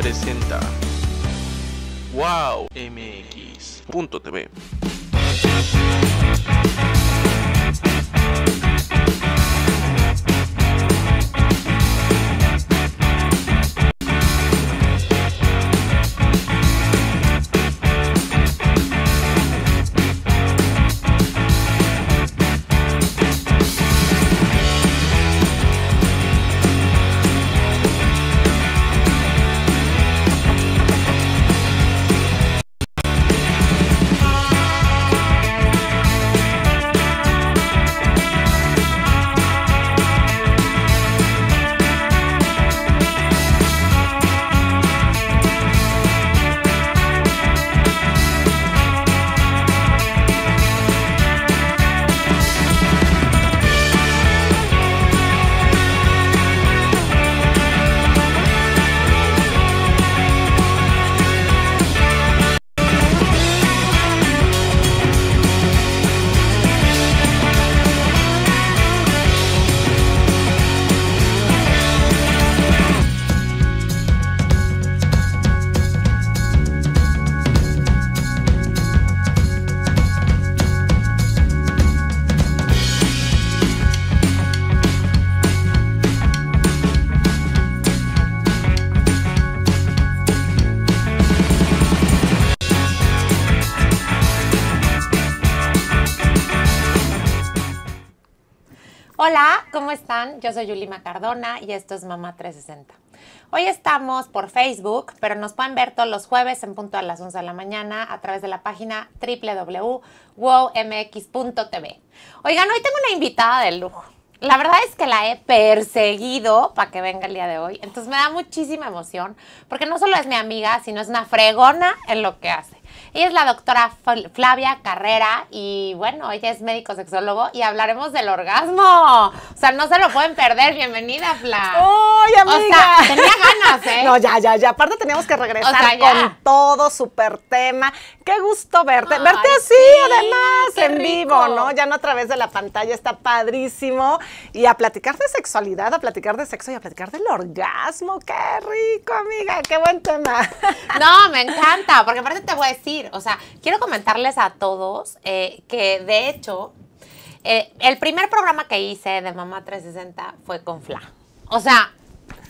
presenta Wow MX.tv Yo soy Yulima Cardona y esto es Mamá 360. Hoy estamos por Facebook, pero nos pueden ver todos los jueves en punto a las 11 de la mañana a través de la página www.wowmx.tv. Oigan, hoy tengo una invitada de lujo. La verdad es que la he perseguido para que venga el día de hoy. Entonces me da muchísima emoción porque no solo es mi amiga, sino es una fregona en lo que hace. Ella es la doctora Flavia Carrera y bueno, ella es médico sexólogo y hablaremos del orgasmo. O sea, no se lo pueden perder. Bienvenida, Fla. ¡Ay, amiga! O sea, tenía ganas, ¿eh? No, ya, ya, ya. Aparte teníamos que regresar con todo, súper tema. Qué gusto verte. verte así, además, en vivo, ¿no? Ya no a través de la pantalla. Está padrísimo. Y a platicar de sexualidad, a platicar de sexo y a platicar del orgasmo. ¡Qué rico, amiga! ¡Qué buen tema! No, me encanta. Porque aparte te voy a decir, o sea, quiero comentarles a todos eh, que de hecho, eh, el primer programa que hice de Mamá 360 fue con Fla. O sea,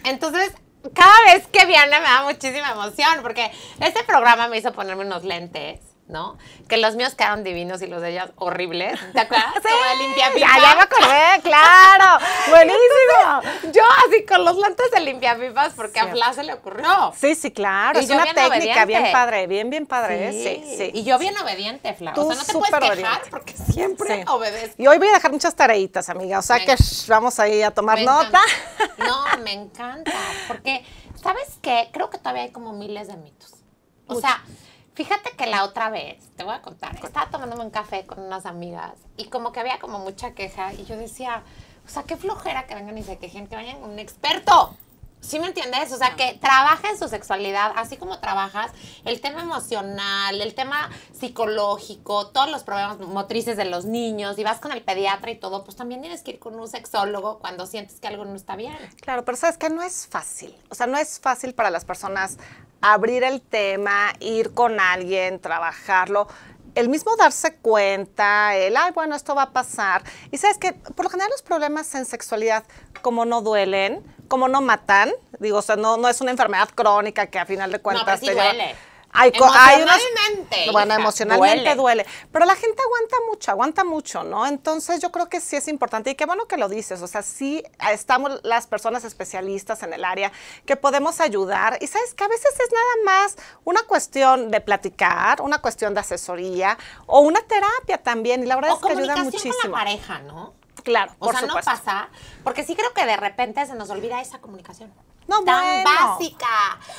entonces cada vez que viene me da muchísima emoción porque este programa me hizo ponerme unos lentes ¿no? Que los míos quedaron divinos y los de ellas horribles. ¿Te acuerdas? Sí, limpia pipa. Ya, ya me acordé, claro. Buenísimo. yo así con los lentes de limpia pipas porque a Fla se le ocurrió. Sí, sí, claro. es una técnica bien padre, bien, bien padre. ¿eh? Sí, sí. Y yo bien obediente, Fla. o sea, no te puedes quejar porque siempre obedezco. Y hoy voy a dejar muchas tareitas, amiga. O sea que vamos ahí a tomar nota. no, me encanta. Porque, ¿sabes qué? Creo que todavía hay como miles de mitos. O sea Fíjate que la otra vez, te voy a contar, estaba tomándome un café con unas amigas y como que había como mucha queja y yo decía, o sea, qué flojera que vengan y se quejen, que vayan un experto. ¿Sí me entiendes? O sea, que trabaja en su sexualidad, así como trabajas el tema emocional, el tema psicológico, todos los problemas motrices de los niños, y vas con el pediatra y todo, pues también tienes que ir con un sexólogo cuando sientes que algo no está bien. Claro, pero sabes que no es fácil. O sea, no es fácil para las personas abrir el tema, ir con alguien, trabajarlo el mismo darse cuenta, el, ay, bueno, esto va a pasar. Y sabes que por lo general los problemas en sexualidad, como no duelen, como no matan, digo, o sea, no, no es una enfermedad crónica que a final de cuentas no, duele. hay, bueno, emocionalmente duele. Pero la gente aguanta mucho, aguanta mucho, ¿no? Entonces yo creo que sí es importante y qué bueno que lo dices. O sea, sí estamos las personas especialistas en el área que podemos ayudar. Y sabes que a veces es nada más una cuestión de platicar, una cuestión de asesoría o una terapia también. Y la verdad es que ayuda muchísimo. pareja, ¿no? Claro, o sea, no pasa, porque sí creo que de repente se nos olvida esa comunicación. No, tan básica.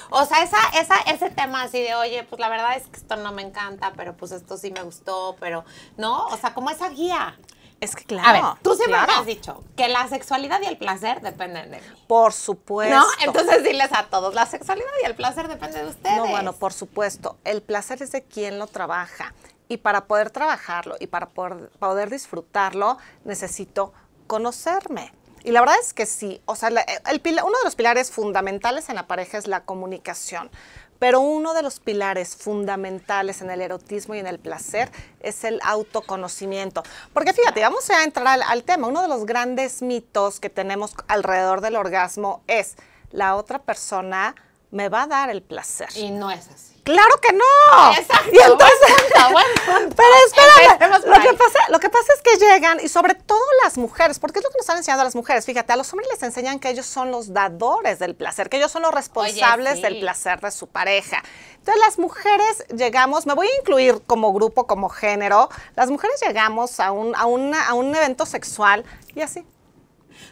O sea, esa, esa, ese tema así de, oye, pues la verdad es que esto no me encanta, pero pues esto sí me gustó, pero no, o sea, como esa guía. Es que claro. tú siempre me has dicho que la sexualidad y el placer dependen de mí. Por supuesto. No, entonces diles a todos, la sexualidad y el placer dependen de ustedes. No, bueno, por supuesto. El placer es de quien lo trabaja. Y para poder trabajarlo y para poder, disfrutarlo, necesito conocerme. Y la verdad es que sí, o sea, uno de los pilares fundamentales en la pareja es la comunicación, pero uno de los pilares fundamentales en el erotismo y en el placer es el autoconocimiento. Porque fíjate, vamos a entrar al, al tema, uno de los grandes mitos que tenemos alrededor del orgasmo es la otra persona me va a dar el placer. Y no es así. ¡Claro que no! y entonces, pero espérame, lo que, pasa, es que llegan, y sobre todo las mujeres, porque es lo que nos han enseñado a las mujeres, fíjate, a los hombres les enseñan que ellos son los dadores del placer, que ellos son los responsables del placer de su pareja. Entonces las mujeres llegamos, me voy a incluir como grupo, como género, las mujeres llegamos a un, a a un evento sexual y así.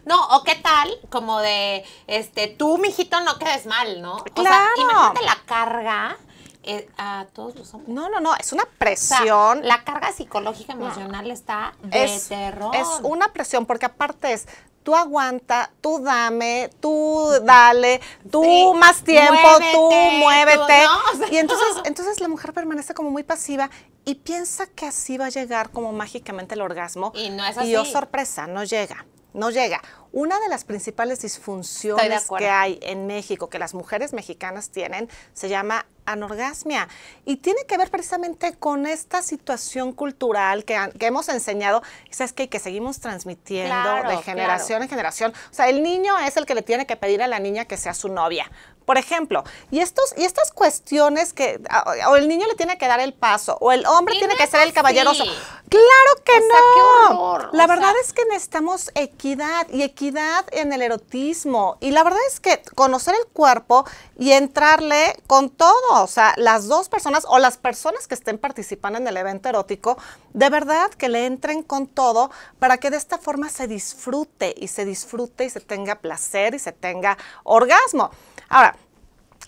No, o qué tal, como de, este, tú, mijito, no quedes mal, ¿no? Claro. O sea, imagínate la carga eh, a todos los hombres. No, no, no, es una presión. la carga psicológica emocional está de es, terror. Es una presión porque aparte es tú aguanta, tú dame, tú dale, tú más tiempo, tú muévete. Y entonces, entonces la mujer permanece como muy pasiva y piensa que así va a llegar como mágicamente el orgasmo. Y no es oh, así. Y yo, sorpresa, no llega no llega. Una de las principales disfunciones que hay en México, que las mujeres mexicanas tienen, se llama anorgasmia. Y tiene que ver precisamente con esta situación cultural que, hemos enseñado, ¿sabes que que seguimos transmitiendo de generación en generación. O sea, el niño es el que le tiene que pedir a la niña que sea su novia. Por ejemplo, y, estos, y estas cuestiones que o el niño le tiene que dar el paso, o el hombre tiene que ser el caballeroso. Claro que no. la verdad es que necesitamos equidad y equidad equidad en el erotismo. Y la verdad es que conocer el cuerpo y entrarle con todo, o sea, las dos personas o las personas que estén participando en el evento erótico, de verdad que le entren con todo para que de esta forma se disfrute y se disfrute y se tenga placer y se tenga orgasmo. Ahora,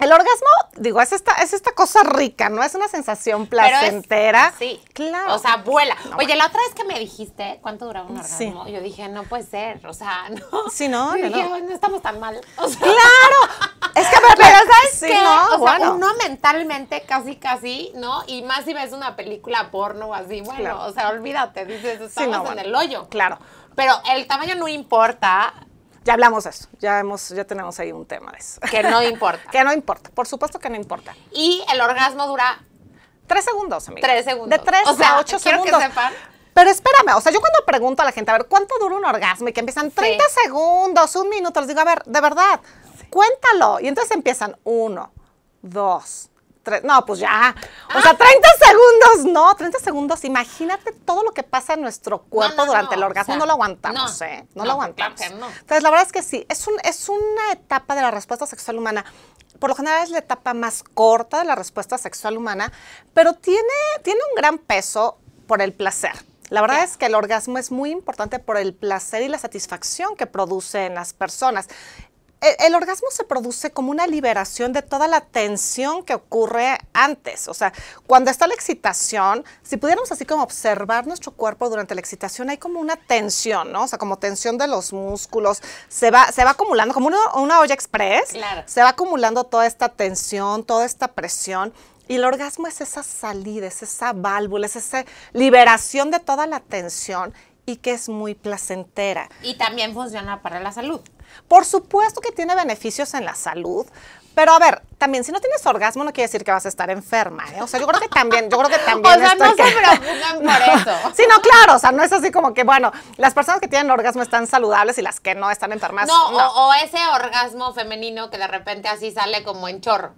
el orgasmo, digo, es esta, es esta cosa rica, ¿no? Es una sensación placentera. sí. Claro. O sea, vuela. Oye, la otra vez que me dijiste cuánto duraba un orgasmo, yo dije, no puede ser. O sea, no. Sí, no, no, estamos tan mal. ¡Claro! es que, pero, ¿sabes sí, No, o sea, uno mentalmente casi, casi, ¿no? Y más si ves una película porno así, bueno, o sea, olvídate, dices, estamos en el hoyo. Claro. Pero el tamaño no importa, ya hablamos de eso, ya hemos, ya tenemos ahí un tema de eso. Que no importa. que no importa, por supuesto que no importa. Y el orgasmo dura tres segundos, amiga. Tres segundos. De tres a ocho segundos. Pero espérame, o sea, yo cuando pregunto a la gente, a ver, ¿cuánto dura un orgasmo? Y que empiezan 30 segundos, un minuto, les digo, a ver, de verdad, cuéntalo. Y entonces empiezan uno, dos, no, pues ya. O sea, 30 ah. segundos, no, 30 segundos. Imagínate todo lo que pasa en nuestro cuerpo durante el orgasmo. no lo aguantamos, ¿eh? No, lo aguantamos. Entonces, la verdad es que sí, es, un, es una etapa de la respuesta sexual humana. Por lo general es la etapa más corta de la respuesta sexual humana, pero tiene, tiene un gran peso por el placer. La verdad es que el orgasmo es muy importante por el placer y la satisfacción que produce en las personas el, orgasmo se produce como una liberación de toda la tensión que ocurre antes. O sea, cuando está la excitación, si pudiéramos así como observar nuestro cuerpo durante la excitación, hay como una tensión, ¿no? O sea, como tensión de los músculos. Se va, acumulando, como una, olla express. Se va acumulando toda esta tensión, toda esta presión. Y el orgasmo es esa salida, es esa válvula, es esa liberación de toda la tensión y que es muy placentera. Y también funciona para la salud. Por supuesto que tiene beneficios en la salud, pero a ver, también si no tienes orgasmo no quiere decir que vas a estar enferma, ¿eh? O sea, yo creo que también, yo creo que también. o sea, no se preocupen por eso. Sí, no, claro, o sea, no es así como que, bueno, las personas que tienen orgasmo están saludables y las que no están enfermas. No, O, ese orgasmo femenino que de repente así sale como en chorro,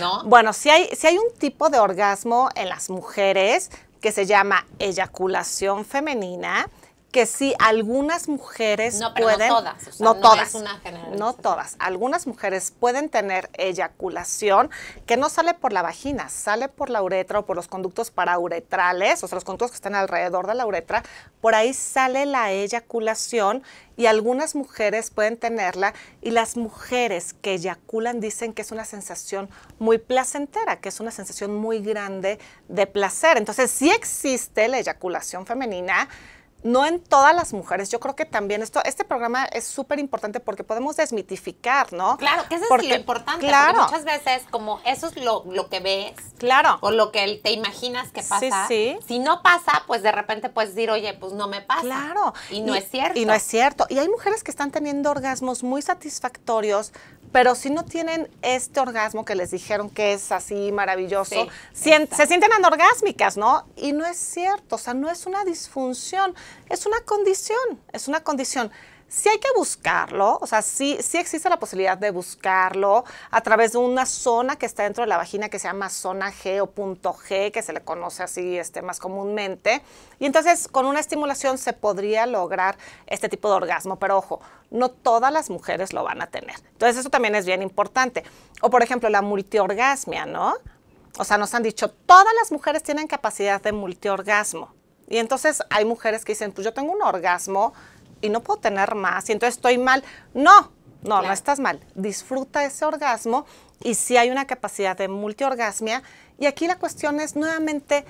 ¿no? Bueno, si hay, si hay un tipo de orgasmo en las mujeres que se llama eyaculación femenina, que sí, algunas mujeres no, pueden. No todas. no, todas. no todas. Algunas mujeres pueden tener eyaculación que no sale por la vagina, sale por la uretra o por los conductos parauretrales, o sea, los conductos que están alrededor de la uretra. Por ahí sale la eyaculación y algunas mujeres pueden tenerla y las mujeres que eyaculan dicen que es una sensación muy placentera, que es una sensación muy grande de placer. Entonces, sí existe la eyaculación femenina no en todas las mujeres. Yo creo que también esto, este programa es súper importante porque podemos desmitificar, ¿no? Claro, que eso es lo importante. Claro. Porque muchas veces, como eso es lo, que ves. Claro. O lo que te imaginas que pasa. Si no pasa, pues de repente puedes decir, oye, pues no me pasa. Claro. Y no es cierto. Y no es cierto. Y hay mujeres que están teniendo orgasmos muy satisfactorios, pero si no tienen este orgasmo que les dijeron que es así maravilloso, se sienten anorgásmicas, ¿no? Y no es cierto, o sea, no es una disfunción, es una condición, es una condición sí hay que buscarlo, o sea, sí, existe la posibilidad de buscarlo a través de una zona que está dentro de la vagina que se llama zona G o punto G, que se le conoce así este, más comúnmente. Y entonces con una estimulación se podría lograr este tipo de orgasmo, pero ojo, no todas las mujeres lo van a tener. Entonces eso también es bien importante. O por ejemplo la multiorgasmia, ¿no? O sea, nos han dicho, todas las mujeres tienen capacidad de multiorgasmo. Y entonces hay mujeres que dicen, pues yo tengo un orgasmo y no puedo tener más y entonces estoy mal. No, no, no estás mal. Disfruta ese orgasmo y si sí hay una capacidad de multiorgasmia. Y aquí la cuestión es nuevamente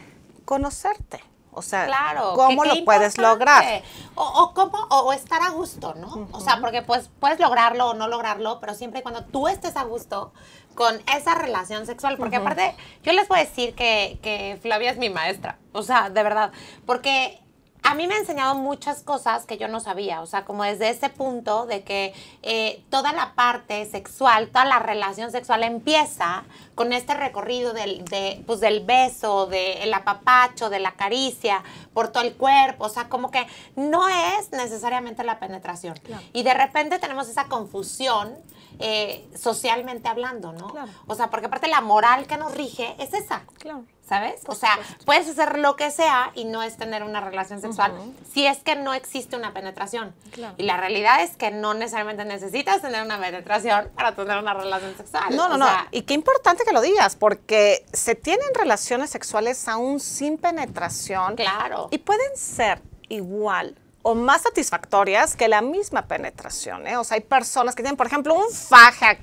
conocerte. O sea, ¿cómo lo puedes lograr? O, o, estar a gusto, ¿no? O sea, porque pues puedes lograrlo o no lograrlo, pero siempre y cuando tú estés a gusto con esa relación sexual. Porque aparte, yo les voy a decir que, que Flavia es mi maestra. O sea, de verdad. Porque a mí me ha enseñado muchas cosas que yo no sabía, o sea, como desde ese punto de que eh, toda la parte sexual, toda la relación sexual empieza con este recorrido del, de, pues, del beso, del apapacho, de la caricia, por todo el cuerpo, o sea, como que no es necesariamente la penetración. Y de repente tenemos esa confusión eh, socialmente hablando, ¿no? O sea, porque aparte la moral que nos rige es esa. Claro. ¿sabes? o sea, puedes hacer lo que sea y no es tener una relación sexual si es que no existe una penetración. Y la realidad es que no necesariamente necesitas tener una penetración para tener una relación sexual. No, no, no. y qué importante que lo digas, porque se tienen relaciones sexuales aún sin penetración. Claro. Y pueden ser igual o más satisfactorias que la misma penetración. ¿eh? O sea, hay personas que tienen, por ejemplo, un faje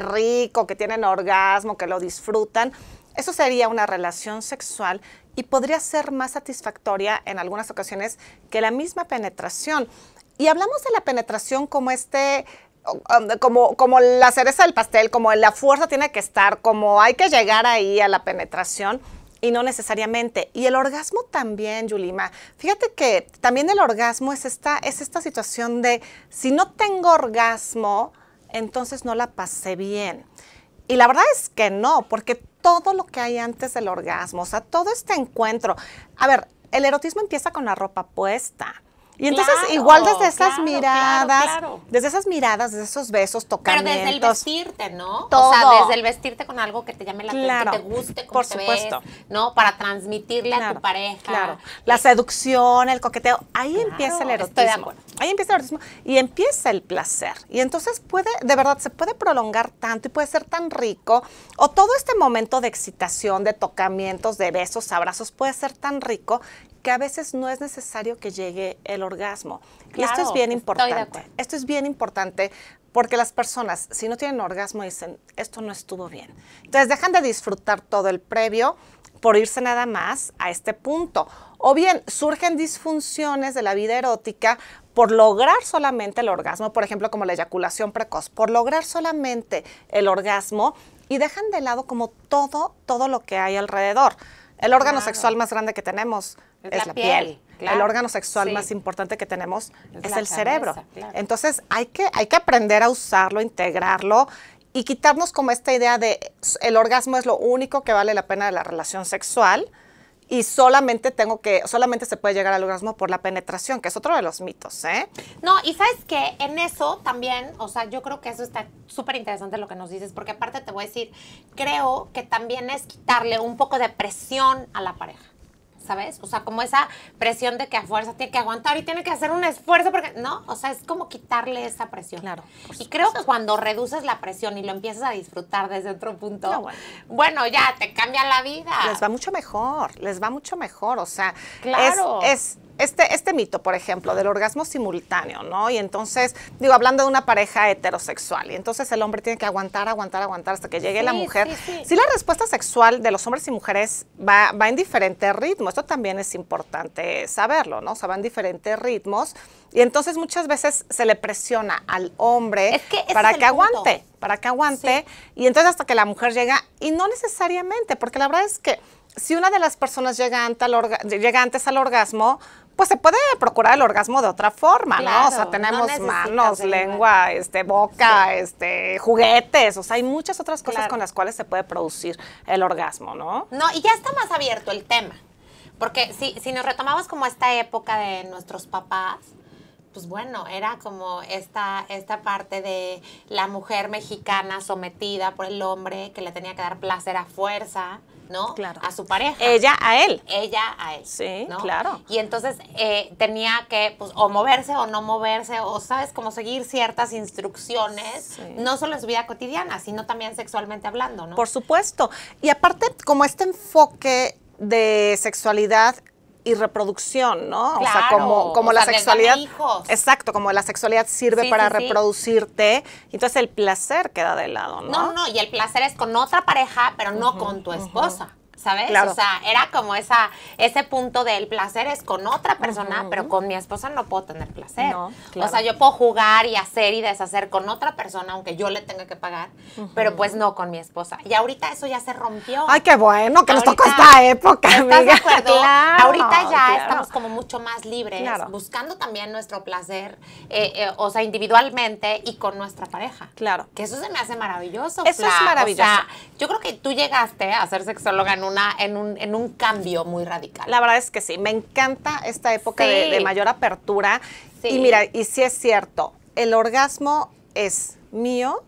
rico, que tienen orgasmo, que lo disfrutan, eso sería una relación sexual y podría ser más satisfactoria en algunas ocasiones que la misma penetración. Y hablamos de la penetración como este um, como, como la cereza del pastel, como la fuerza tiene que estar, como hay que llegar ahí a la penetración y no necesariamente. Y el orgasmo también, Yulima. Fíjate que también el orgasmo es esta, es esta situación de si no tengo orgasmo, entonces no la pasé bien. Y la verdad es que no, porque todo lo que hay antes del orgasmo, o sea, todo este encuentro. A ver, el erotismo empieza con la ropa puesta. Y entonces igual desde esas miradas, desde esas miradas, desde esos besos, tocamientos. Pero desde el vestirte, ¿no? Todo. O sea, desde el vestirte con algo que te llame la atención, que te guste, como Por supuesto. ¿no? Para transmitirle a tu pareja. Claro. La seducción, el coqueteo, ahí empieza el erotismo. Ahí empieza el erotismo y empieza el placer. Y entonces puede, de verdad, se puede prolongar tanto y puede ser tan rico o todo este momento de excitación, de tocamientos, de besos, abrazos puede ser tan rico que a veces no es necesario que llegue el orgasmo. y esto es bien importante. Esto es bien importante porque las personas, si no tienen orgasmo, dicen, esto no estuvo bien. Entonces dejan de disfrutar todo el previo por irse nada más a este punto. O bien surgen disfunciones de la vida erótica por lograr solamente el orgasmo, por ejemplo, como la eyaculación precoz, por lograr solamente el orgasmo y dejan de lado como todo, todo lo que hay alrededor. El órgano sexual más grande que tenemos es, la, piel. El órgano sexual más importante que tenemos es, el cerebro. Entonces hay que, hay que aprender a usarlo, integrarlo y quitarnos como esta idea de el orgasmo es lo único que vale la pena de la relación sexual y solamente tengo que, solamente se puede llegar al orgasmo por la penetración, que es otro de los mitos, ¿eh? No, y sabes que en eso también, o sea, yo creo que eso está súper interesante lo que nos dices, porque aparte te voy a decir, creo que también es quitarle un poco de presión a la pareja. ¿sabes? O sea, como esa presión de que a fuerza tiene que aguantar y tiene que hacer un esfuerzo porque, ¿no? O sea, es como quitarle esa presión. Claro. Y creo que cuando reduces la presión y lo empiezas a disfrutar desde otro punto, bueno. ya te cambia la vida. Les va mucho mejor, les va mucho mejor, o sea, claro. es, es este, este mito, por ejemplo, del orgasmo simultáneo, ¿no? Y entonces, digo, hablando de una pareja heterosexual, y entonces el hombre tiene que aguantar, aguantar, aguantar hasta que llegue la mujer. Si la respuesta sexual de los hombres y mujeres va, en diferente ritmo, esto también es importante saberlo, ¿no? O sea, va en diferentes ritmos. Y entonces muchas veces se le presiona al hombre para que aguante, para que aguante. Y entonces hasta que la mujer llega, y no necesariamente, porque la verdad es que si una de las personas llega, llega antes al orgasmo, pues se puede procurar el orgasmo de otra forma, ¿no? O sea, tenemos manos, lengua, este, boca, este, juguetes, o sea, hay muchas otras cosas con las cuales se puede producir el orgasmo, ¿no? No, y ya está más abierto el tema, porque si, si nos retomamos como esta época de nuestros papás, pues bueno, era como esta, esta parte de la mujer mexicana sometida por el hombre que le tenía que dar placer a fuerza, ¿no? Claro. A su pareja. Ella a él. Ella a él. Sí, claro. Y entonces eh, tenía que, pues, o moverse o no moverse, o sabes, como seguir ciertas instrucciones, no solo en su vida cotidiana, sino también sexualmente hablando, ¿no? Por supuesto. Y aparte, como este enfoque de sexualidad y reproducción, ¿no? o sea, como, como la sexualidad. Exacto, como la sexualidad sirve para reproducirte. Entonces el placer queda de lado, ¿no? No, no, y el placer es con otra pareja, pero no con tu esposa. ¿sabes? O sea, era como esa, ese punto del placer es con otra persona, pero con mi esposa no puedo tener placer. O sea, yo puedo jugar y hacer y deshacer con otra persona, aunque yo le tenga que pagar, pero pues no con mi esposa. Y ahorita eso ya se rompió. Ay, qué bueno que nos tocó esta época, amiga? acuerdo? Claro, ahorita ya estamos como mucho más libres, buscando también nuestro placer, eh, eh, o sea, individualmente y con nuestra pareja. Claro. Que eso se me hace maravilloso. Eso es maravilloso. O sea, yo creo que tú llegaste a ser sexóloga en en, un, cambio muy radical. La verdad es que sí, me encanta esta época de, mayor apertura. Y mira, y si es cierto, el orgasmo es mío,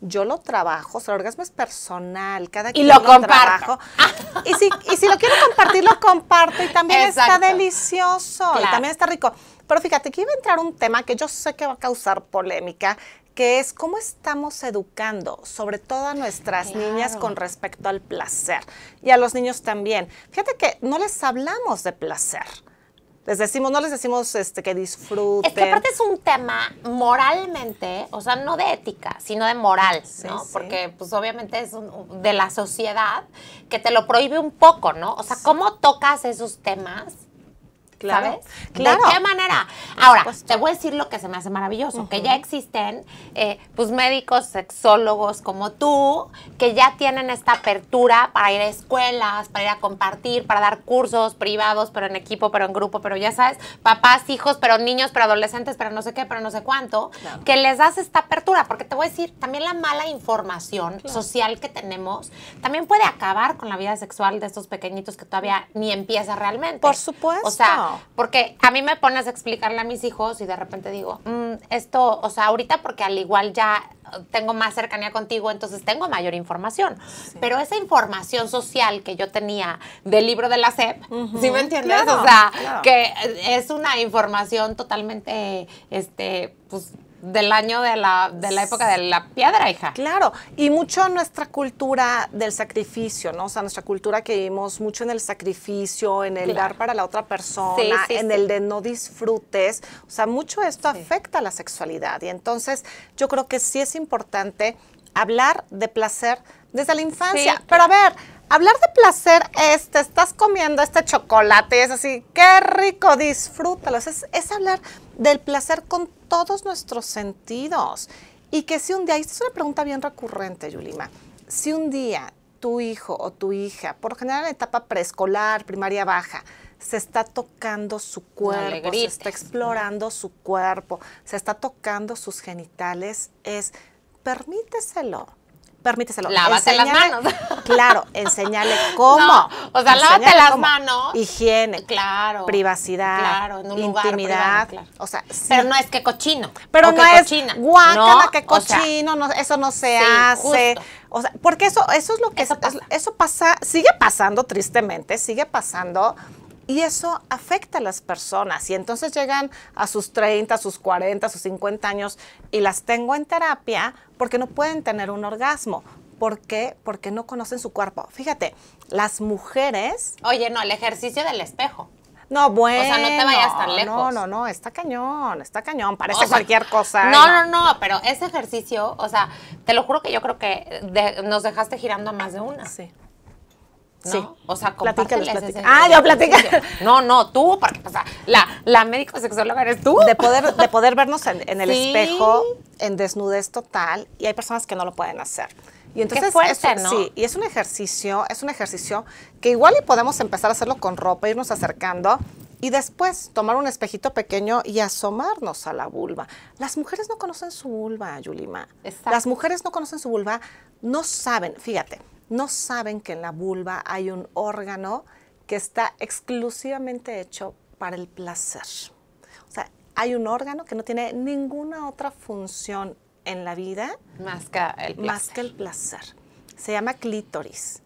yo lo trabajo, o el orgasmo es personal, cada quien lo, Y si, lo quiero compartir, lo comparto y también está delicioso y también está rico. Pero fíjate que iba a entrar un tema que yo sé que va a causar polémica que es cómo estamos educando, sobre todo a nuestras niñas con respecto al placer y a los niños también. Fíjate que no les hablamos de placer. Les decimos, no les decimos este, que disfruten. Es que aparte es un tema moralmente, o sea, no de ética, sino de moral, Porque, pues, obviamente es de la sociedad que te lo prohíbe un poco, ¿no? O sea, ¿cómo tocas esos temas ¿Sabes? Claro. ¿De qué manera? Ahora, te voy a decir lo que se me hace maravilloso, que ya existen eh, pues, médicos, sexólogos como tú, que ya tienen esta apertura para ir a escuelas, para ir a compartir, para dar cursos privados, pero en equipo, pero en grupo, pero ya sabes, papás, hijos, pero niños, pero adolescentes, pero no sé qué, pero no sé cuánto, que les das esta apertura, porque te voy a decir, también la mala información social que tenemos también puede acabar con la vida sexual de estos pequeñitos que todavía ni empieza realmente. Por supuesto. O sea, porque a mí me pones a explicarle a mis hijos y de repente digo, mm, esto, o sea, ahorita porque al igual ya tengo más cercanía contigo, entonces tengo mayor información. Pero esa información social que yo tenía del libro de la SEP, ¿sí me entiendes? o sea, que es una información totalmente, este, pues del año de la, de la época de la piedra, hija. Claro, y mucho nuestra cultura del sacrificio, ¿no? O sea, nuestra cultura que vivimos mucho en el sacrificio, en el dar para la otra persona, en el de no disfrutes. O sea, mucho esto afecta a la sexualidad. Y entonces yo creo que sí es importante hablar de placer desde la infancia. Pero a ver, hablar de placer es, estás comiendo este chocolate y es así, qué rico, disfrútalo. Es, hablar del placer con todos nuestros sentidos. Y que si un día, y esta es una pregunta bien recurrente, Yulima, si un día tu hijo o tu hija, por general en etapa preescolar, primaria baja, se está tocando su cuerpo, se está explorando su cuerpo, se está tocando sus genitales, es permíteselo permíteselo. Lávate las manos. Claro, enséñale cómo. o sea, lávate las manos. Higiene. Claro. Privacidad. Claro, en un intimidad, lugar O sea, sí. Pero no es que cochino. Pero no es cochina. guácala, que cochino, eso no se hace. O sea, porque eso, eso es lo que eso pasa, sigue pasando tristemente, sigue pasando y eso afecta a las personas. Y entonces llegan a sus 30, sus 40, a sus 50 años y las tengo en terapia porque no pueden tener un orgasmo. ¿Por qué? Porque no conocen su cuerpo. Fíjate, las mujeres... Oye, no, el ejercicio del espejo. No, bueno. O sea, no te vayas tan lejos. No, no, no, está cañón, está cañón, parece cualquier cosa. No, no, no, pero ese ejercicio, o sea, te lo juro que yo creo que nos dejaste girando a más de una. Sí. ¿no? Sí. O sea, compárteles Ah, yo platica. No, no, tú, sea, la, la médico sexóloga eres tú. De poder, de poder vernos en, el espejo, en desnudez total, y hay personas que no lo pueden hacer. Y entonces Qué sí, y es un ejercicio, es un ejercicio que igual y podemos empezar a hacerlo con ropa, irnos acercando y después tomar un espejito pequeño y asomarnos a la vulva. Las mujeres no conocen su vulva, Yulima. Exacto. Las mujeres no conocen su vulva, no saben, fíjate no saben que en la vulva hay un órgano que está exclusivamente hecho para el placer. O sea, hay un órgano que no tiene ninguna otra función en la vida más que el placer. Se llama clítoris.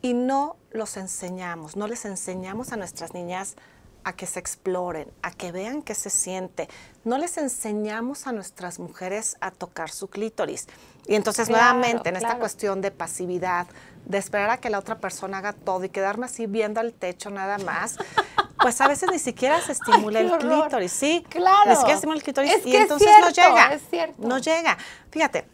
Y no los enseñamos, no les enseñamos a nuestras niñas a que se exploren, a que vean qué se siente. No les enseñamos a nuestras mujeres a tocar su clítoris. Y entonces nuevamente en esta cuestión de pasividad, de esperar a que la otra persona haga todo y quedarme así viendo al techo nada más, pues a veces ni siquiera se estimula el clítoris, ¿sí? Claro. Ni siquiera se estimula el clítoris y entonces no llega. No llega. Fíjate,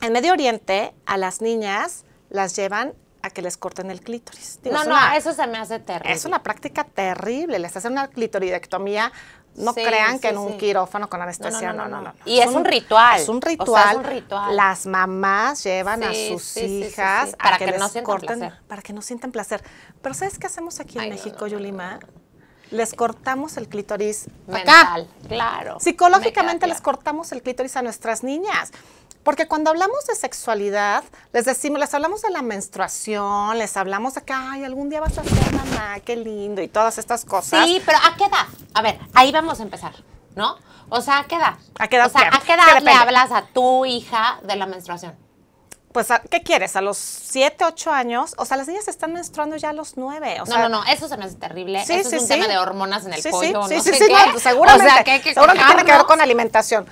en Medio Oriente a las niñas las llevan a que les corten el clítoris. no, no, eso se me hace terrible. Es una práctica terrible. Les hacen una clitoridectomía no crean que en un quirófano con anestesia, no, no, no. Y es, un, ritual. Es un ritual. es un ritual. Las mamás llevan a sus hijas para que, no corten, placer. para que no sientan placer. Pero ¿sabes qué hacemos aquí en México, Yulima? les cortamos el clítoris claro. Psicológicamente les cortamos el clítoris a nuestras niñas. Porque cuando hablamos de sexualidad, les decimos, les hablamos de la menstruación, les hablamos de que, ay, algún día vas a ser mamá, qué lindo, y todas estas cosas. Sí, pero ¿a qué edad? A ver, ahí vamos a empezar, ¿no? O sea, ¿a qué edad? ¿A qué edad, le hablas a tu hija de la menstruación? pues, ¿qué quieres? A los 7, 8 años, o sea, las niñas están menstruando ya a los 9. O no, no, no, eso se me hace terrible. eso es un tema de hormonas en el pollo, no sé qué. seguramente, pues, o sea, que seguramente tiene que ver con alimentación.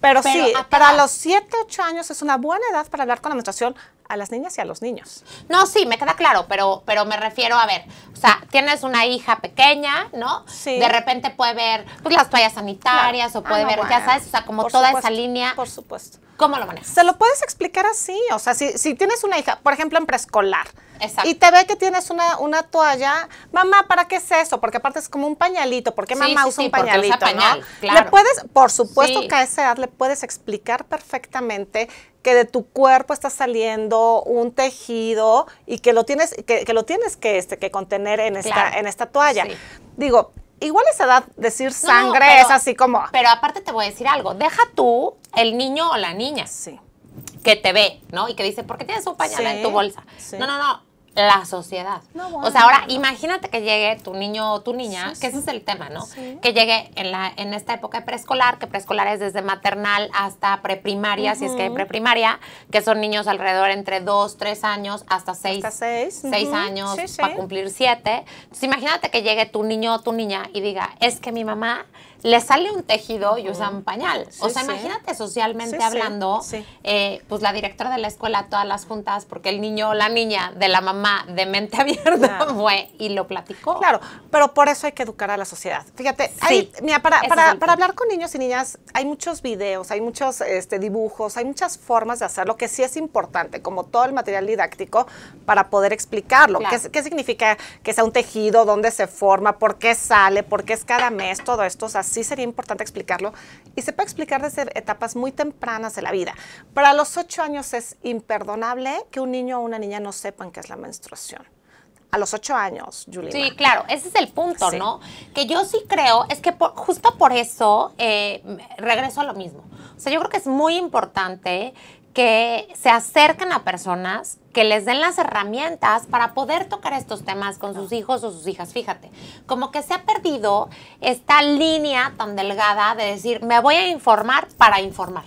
Pero, sí, para los 7, 8 años es una buena edad para hablar con la menstruación a las niñas y a los niños. No, sí, me queda claro, pero, pero me refiero a ver, o sea, tienes una hija pequeña, ¿no? Sí. De repente puede ver pues, las toallas sanitarias o puede ah, ver, ya sabes, o sea, como toda esa línea. Por supuesto. ¿Cómo lo manejas? Se lo puedes explicar así, o sea, si, si tienes una hija, por ejemplo, en preescolar. Exacto. Y te ve que tienes una, toalla, mamá, ¿para qué es eso? Porque aparte es como un pañalito, ¿por qué mamá usa un pañalito? Usa pañal, claro. Le puedes, por supuesto que a esa edad le puedes explicar perfectamente que de tu cuerpo está saliendo un tejido y que lo tienes que, lo tienes que, este, que contener en esta, en esta toalla. Digo, igual es esa edad decir sangre es así como... Pero aparte te voy a decir algo, deja tú el niño o la niña. Sí. Que te ve, ¿no? Y que dice, ¿por qué tienes un pañal en tu bolsa? No, no, no la sociedad. o sea, ahora imagínate que llegue tu niño o tu niña, que ese es el tema, ¿no? Que llegue en, la, en esta época preescolar, que preescolar es desde maternal hasta preprimaria, si es que hay preprimaria, que son niños alrededor entre 2, 3 años hasta 6. Hasta 6. años para cumplir 7. Entonces imagínate que llegue tu niño o tu niña y diga, es que mi mamá le sale un tejido y usan pañal. o sea, imagínate socialmente hablando, eh, pues la directora de la escuela, todas las juntas, porque el niño o la niña de la mamá de mente abierta fue y lo platicó. Claro, pero por eso hay que educar a la sociedad. Fíjate, hay, mira, para, hablar con niños y niñas hay muchos videos, hay muchos este, dibujos, hay muchas formas de hacerlo que sí es importante, como todo el material didáctico, para poder explicarlo. ¿Qué, significa que sea un tejido, dónde se forma, por qué sale, por qué es cada mes, todo esto? O sea, sí sería importante explicarlo y se puede explicar desde etapas muy tempranas de la vida. Para los ocho años es imperdonable que un niño o una niña no sepan qué es la menstruación a los ocho años, Julie. Sí, claro, ese es el punto, ¿no? Que yo sí creo, es que justo por eso eh, regreso a lo mismo. O sea, yo creo que es muy importante que se acerquen a personas que les den las herramientas para poder tocar estos temas con sus ah. hijos o sus hijas. Fíjate, como que se ha perdido esta línea tan delgada de decir, me voy a informar para informar.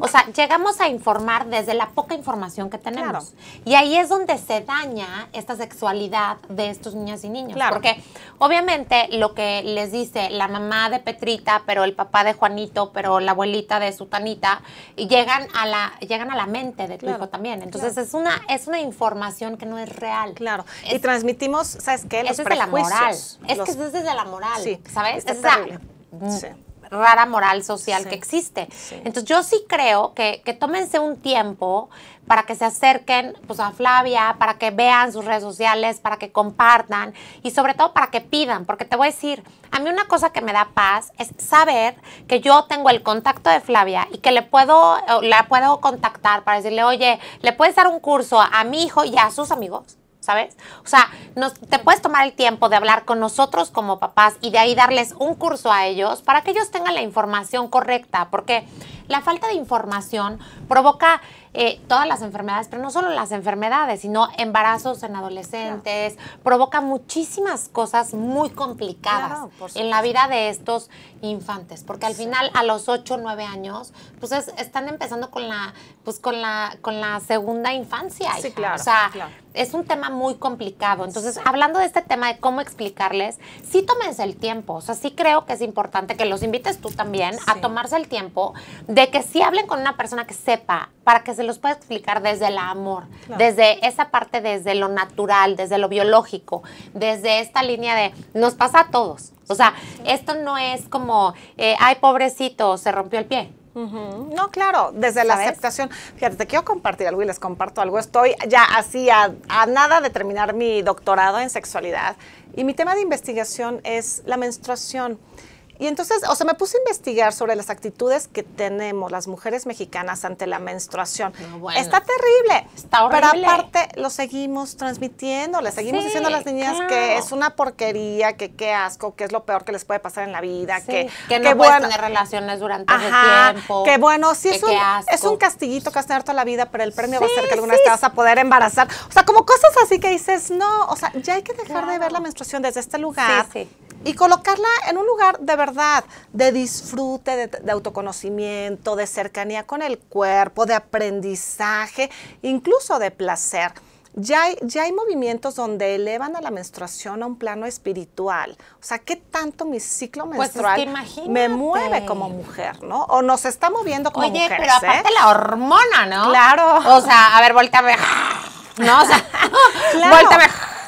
O sea, llegamos a informar desde la poca información que tenemos. Y ahí es donde se daña esta sexualidad de estos niñas y niños. Porque obviamente lo que les dice la mamá de Petrita, pero el papá de Juanito, pero la abuelita de Sutanita, llegan a la, llegan a la mente de tu hijo también. Entonces es una es una información que no es real. Claro. y transmitimos, ¿sabes qué? Los es de la moral. Es que es desde la moral, sí, ¿sabes? Es, mm. sí rara moral social que existe. Entonces yo sí creo que, tómense un tiempo para que se acerquen pues, a Flavia, para que vean sus redes sociales, para que compartan y sobre todo para que pidan, porque te voy a decir, a mí una cosa que me da paz es saber que yo tengo el contacto de Flavia y que le puedo, la puedo contactar para decirle, oye, ¿le puedes dar un curso a mi hijo y a sus amigos? ¿sabes? O sea, nos, te puedes tomar el tiempo de hablar con nosotros como papás y de ahí darles un curso a ellos para que ellos tengan la información correcta, porque la falta de información provoca eh, todas las enfermedades, pero no solo las enfermedades, sino embarazos en adolescentes, provoca muchísimas cosas muy complicadas en la vida de estos infantes, porque al final a los 8 o 9 años, pues están empezando con la, pues, con la, con la segunda infancia. Sí, claro. O sea, es un tema muy complicado. Entonces, hablando de este tema de cómo explicarles, sí tómense el tiempo, o sea, sí creo que es importante que los invites tú también a tomarse el tiempo de que sí hablen con una persona que sepa para que se se los puede explicar desde el amor, desde esa parte, desde lo natural, desde lo biológico, desde esta línea de nos pasa a todos. O sea, esto no es como, eh, ay, pobrecito, se rompió el pie. No, claro, desde la aceptación. Fíjate, te quiero compartir algo y les comparto algo. Estoy ya así a nada de terminar mi doctorado en sexualidad y mi tema de investigación es la menstruación. Y entonces, o sea, me puse a investigar sobre las actitudes que tenemos las mujeres mexicanas ante la menstruación. Ah, Está terrible. Está horrible. Pero aparte lo seguimos transmitiendo, le seguimos diciendo a las niñas que es una porquería, que qué asco, que es lo peor que les puede pasar en la vida, que, no pueden tener relaciones durante ajá, tiempo. Que bueno, sí es, un, es un castillito que has tener toda la vida, pero el premio va a ser que alguna vez te vas a poder embarazar. O sea, como cosas así que dices, no, o sea, ya hay que dejar de ver la menstruación desde este lugar. Sí, sí y colocarla en un lugar de verdad, de disfrute, de, autoconocimiento, de cercanía con el cuerpo, de aprendizaje, incluso de placer. Ya hay, ya hay movimientos donde elevan a la menstruación a un plano espiritual. O sea, ¿qué tanto mi ciclo pues menstrual me mueve como mujer, no? O nos está moviendo como Oye, mujeres, pero ¿eh? aparte la hormona, ¿no? Claro. O sea, a ver, voltame. No, o sea, claro.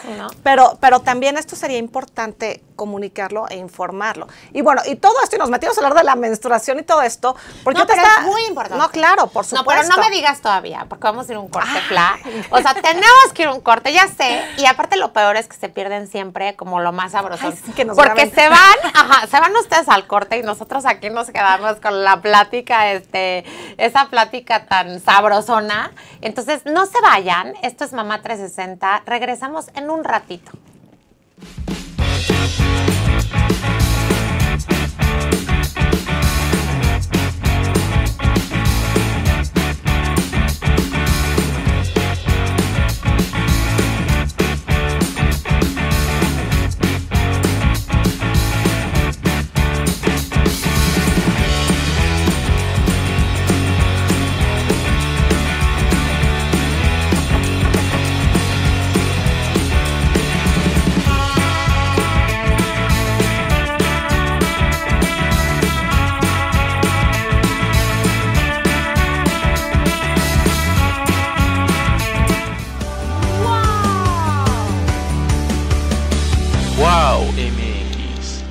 Pero, pero también esto sería importante comunicarlo e informarlo. Y bueno, y todo esto, y nos metimos a hablar de la menstruación y todo esto, porque no, está... es muy importante. No, claro, por supuesto. No, pero no me digas todavía, porque vamos a ir un corte, Fla. O sea, tenemos que ir un corte, ya sé. Y aparte lo peor es que se pierden siempre como lo más sabroso. que porque se van, ajá, se van ustedes al corte y nosotros aquí nos quedamos con la plática, este, esa plática tan sabrosona. Entonces, no se vayan. Esto es Mamá 360. Regresamos en un ratito.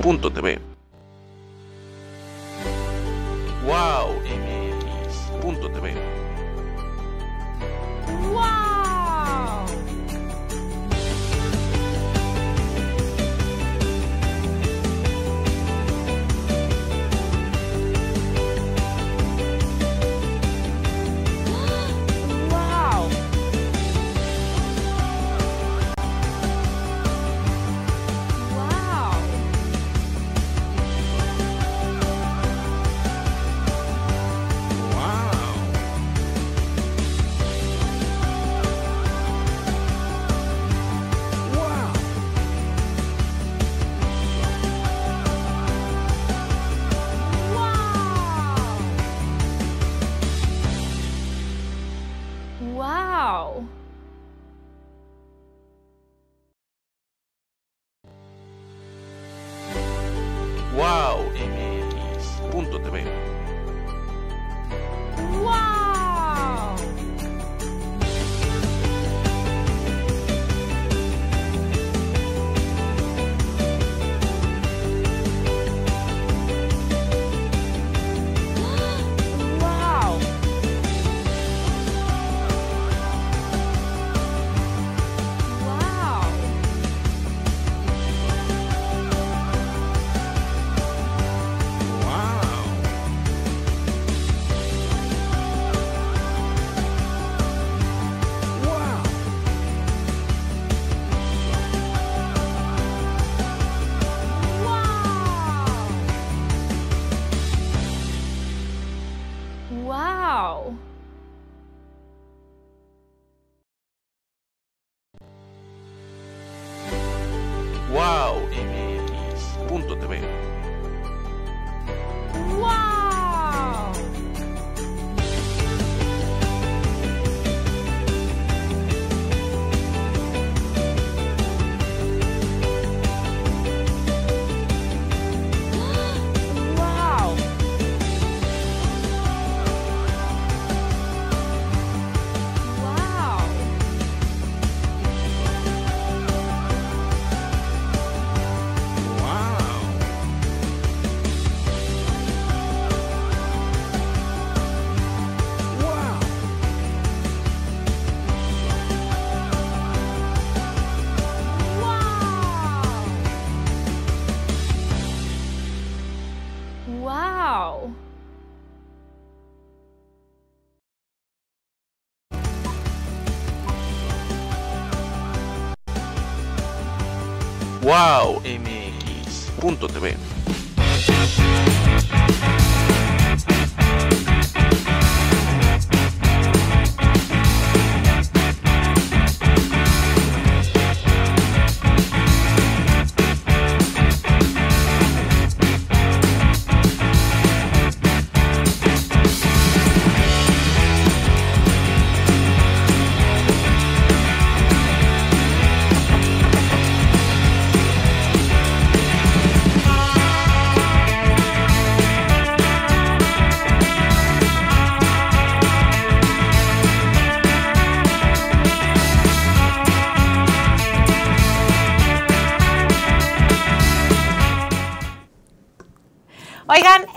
punto TV. Amy.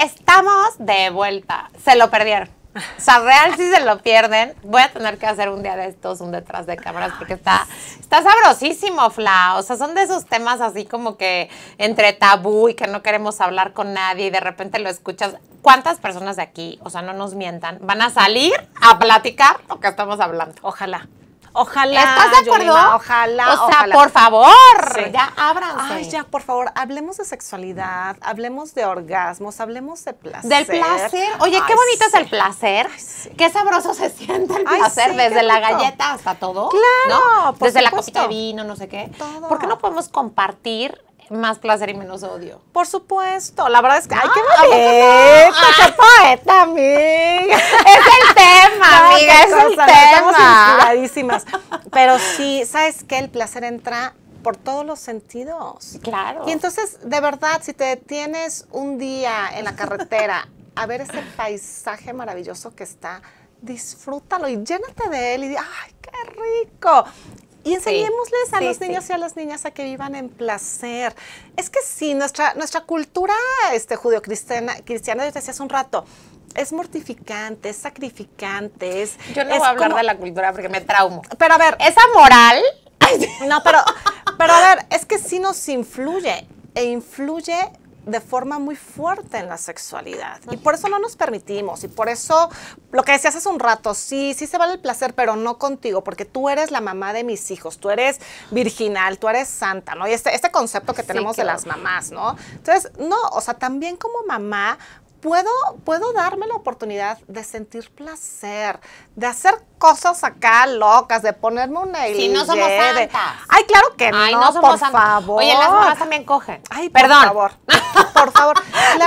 estamos de vuelta. Se lo perdieron. O sea, real si se lo pierden, voy a tener que hacer un día de estos, un detrás de cámaras, porque está, está sabrosísimo, Fla. O sea, son de esos temas así como que entre tabú y que no queremos hablar con nadie y de repente lo escuchas. ¿Cuántas personas de aquí, o sea, no nos mientan, van a salir a platicar lo que estamos hablando? Ojalá. Ojalá. ¿Estás de acuerdo? ojalá. O sea, por favor, ya ábranse. Ay, ya, por favor, hablemos de sexualidad, hablemos de orgasmos, hablemos de placer. Del placer. Oye, qué bonito es el placer. Qué sabroso se siente el placer, desde la galleta hasta todo. Claro. ¿no? Desde la copita de vino, no sé qué. ¿Por qué no podemos compartir más placer y menos odio. Por supuesto, la verdad es que, ay, qué bonito, qué poeta, amiga. Es el tema, amiga, es el tema. Estamos inspiradísimas. Pero sí, ¿sabes qué? El placer entra por todos los sentidos. Claro. Y entonces, de verdad, si te detienes un día en la carretera a ver ese paisaje maravilloso que está, disfrútalo y llénate de él y di, ay, qué rico. Y enseñémosles a los niños y a las niñas a que vivan en placer. Es que sí, nuestra, nuestra cultura este, judeocristiana, cristiana, decía hace un rato, es mortificante, es sacrificante, es... Yo no voy a hablar de la cultura porque me traumo. Pero a ver... Esa moral... No, pero, pero a ver, es que sí nos influye e influye de forma muy fuerte en la sexualidad. Y por eso no nos permitimos. Y por eso lo que decías hace un rato, sí, sí se vale el placer, pero no contigo, porque tú eres la mamá de mis hijos, tú eres virginal, tú eres santa, ¿no? Y este, este concepto que tenemos de las mamás, ¿no? Entonces, no, o sea, también como mamá puedo, puedo darme la oportunidad de sentir placer, de hacer cosas acá locas, de ponerme una Si no somos santas. Ay, claro que Ay, no, por favor. Oye, las mamás también cogen. Ay, perdón. Por favor. Por favor.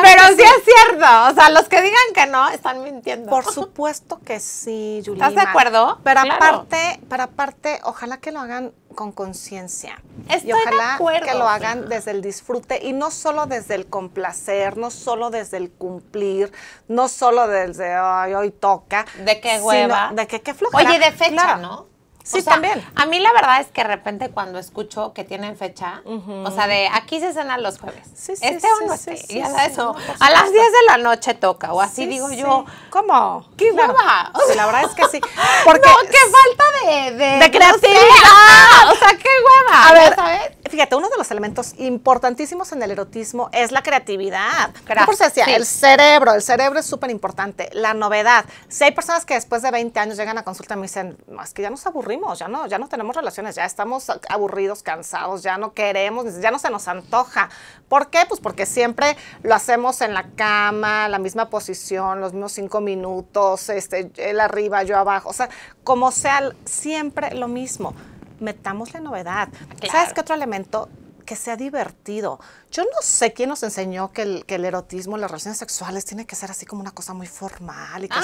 Pero sí. es cierto. O sea, los que digan que no están mintiendo. Por supuesto que sí, Juliana. ¿Estás de acuerdo? Pero aparte, pero aparte, ojalá que lo hagan con conciencia. Y ojalá que lo hagan desde el disfrute y no solo desde el complacer, no solo desde el cumplir, no solo desde hoy, hoy toca. De qué hueva. de que qué floja. Oye, de fecha, ¿no? Sí, también. A mí la verdad es que de repente cuando escucho que tienen fecha, o sea, de aquí se cena los jueves. Sí, sí, este o no este, eso. a las 10 de la noche toca, o así digo yo. ¿Cómo? ¡Qué hueva! la verdad es que sí. Porque no, qué falta de... De, creatividad. Ah, o sea, qué hueva. A ver, fíjate, uno de los elementos importantísimos en el erotismo es la creatividad. Por el cerebro, el cerebro es súper importante, la novedad. Si hay personas que después de 20 años llegan a consulta y me dicen, no, es que ya nos aburrimos ya no, ya no tenemos relaciones, ya estamos aburridos, cansados, ya no queremos, ya no se nos antoja. ¿Por qué? Pues porque siempre lo hacemos en la cama, la misma posición, los mismos cinco minutos, este, él arriba, yo abajo, o sea, como sea, siempre lo mismo. metamos la novedad. Ah, ¿Sabes qué otro elemento que sea divertido. Yo no sé quién nos enseñó que el, erotismo, las relaciones sexuales, tiene que ser así como una cosa muy formal y ah.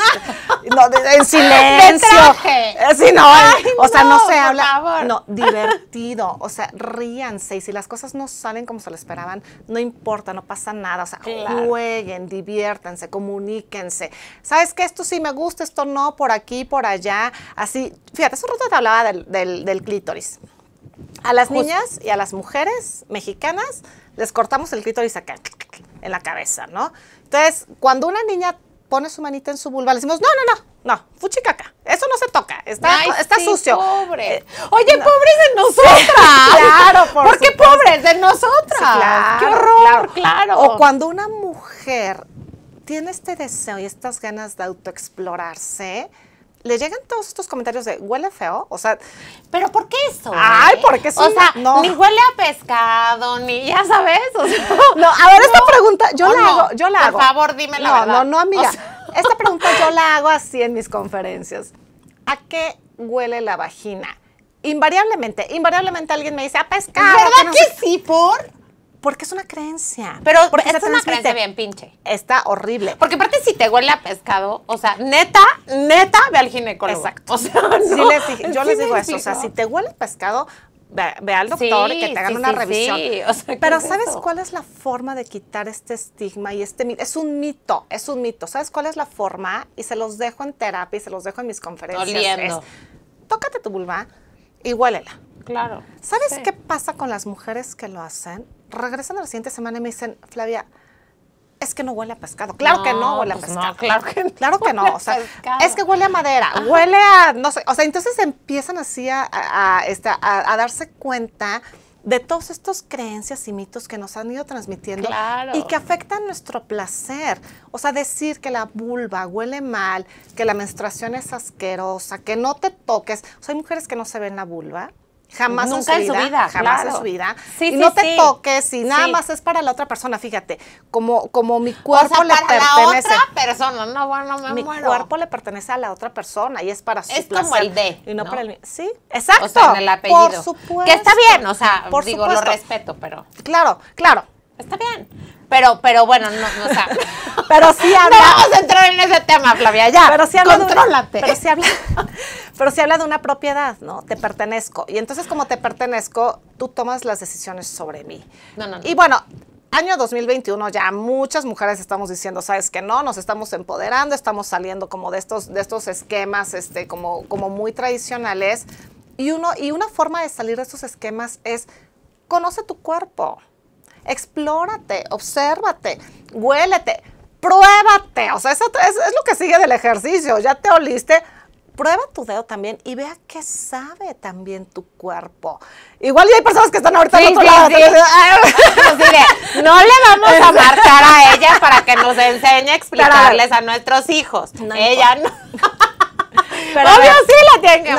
no, en silencio. Eh, sí, no, eh, o sea, no, se habla. No, divertido. O sea, ríanse. Y si las cosas no salen como se lo esperaban, no importa, no pasa nada. O sea, claro. jueguen, diviértanse, comuníquense. ¿Sabes qué? Esto sí me gusta, esto no, por aquí, por allá. Así, fíjate, hace un rato te hablaba del, del clítoris. A las niñas y a las mujeres mexicanas les cortamos el clítoris acá, en la cabeza, ¿no? Entonces, cuando una niña pone su manita en su vulva, le decimos, no, no, no, no, fuchicaca, eso no se toca, está, está sucio. pobre. Eh, oye, pobre de nosotras. claro, por Porque pobre es de nosotras. claro, Qué horror, claro. claro. O cuando una mujer tiene este deseo y estas ganas de autoexplorarse, le llegan todos estos comentarios de huele feo, o sea. ¿Pero por qué eso? Ay, eh? porque eso. O sea, no. ni huele a pescado, ni ya sabes. no, a ver, esta pregunta yo la hago, yo la hago. Por favor, dime No, no, no, amiga. esta pregunta yo la hago así en mis conferencias. ¿A qué huele la vagina? Invariablemente, invariablemente alguien me dice a pescado. ¿Verdad que sí, por? Porque es una creencia. Pero es una creencia bien pinche. Está horrible. Porque aparte si te huele a pescado, o sea, neta, neta, ve al ginecólogo. Exacto. yo les digo eso. O sea, si te huele a pescado, Ve, al doctor y que te hagan una revisión. Pero ¿sabes cuál es la forma de quitar este estigma y este mito? Es un mito, es un mito. ¿Sabes cuál es la forma? Y se los dejo en terapia y se los dejo en mis conferencias. tócate tu vulva y huélela. Claro. ¿Sabes qué pasa con las mujeres que lo hacen? regresan la siguiente semana y me dicen, Flavia, es que no huele a pescado. Claro que no huele a pues pescado. claro que no. es que huele a madera, huele a, no sé, o sea, entonces empiezan así este, a, darse cuenta de todos estos creencias y mitos que nos han ido transmitiendo y que afectan nuestro placer. O sea, decir que la vulva huele mal, que la menstruación es asquerosa, que no te toques. O hay mujeres que no se ven la vulva Jamás en su vida. jamás en su vida. y no te toques y nada más es para la otra persona, fíjate. Como, como mi cuerpo le para pertenece. La otra persona, no, bueno, me mi cuerpo le pertenece a la otra persona y es para su es Es como el D. Y no, para el Sí, exacto. O el apellido. Por supuesto. Que está bien, o sea, por digo, supuesto. lo respeto, pero. Claro, claro. Está bien. Pero, pero bueno, no, no pero sí habla. No vamos a entrar en ese tema, Flavia, ya. Pero sí habla contrólate. pero, sí habla, pero si habla de una propiedad, ¿no? Te pertenezco. Y entonces, como te pertenezco, tú tomas las decisiones sobre mí. No, no, no. Y bueno, año 2021 ya muchas mujeres estamos diciendo, sabes que no, nos estamos empoderando, estamos saliendo como de estos, de estos esquemas este, como, como muy tradicionales. Y, uno, y una forma de salir de estos esquemas es conoce tu cuerpo explórate, obsérvate, huélete, pruébate. O sea, eso es, lo que sigue del ejercicio. Ya te oliste. Prueba tu dedo también y vea qué sabe también tu cuerpo. Igual hay personas que están ahorita en otro lado. no le vamos a marcar a ella para que nos enseñe a explicarles a nuestros hijos. ella no. Obvio sí la tienen que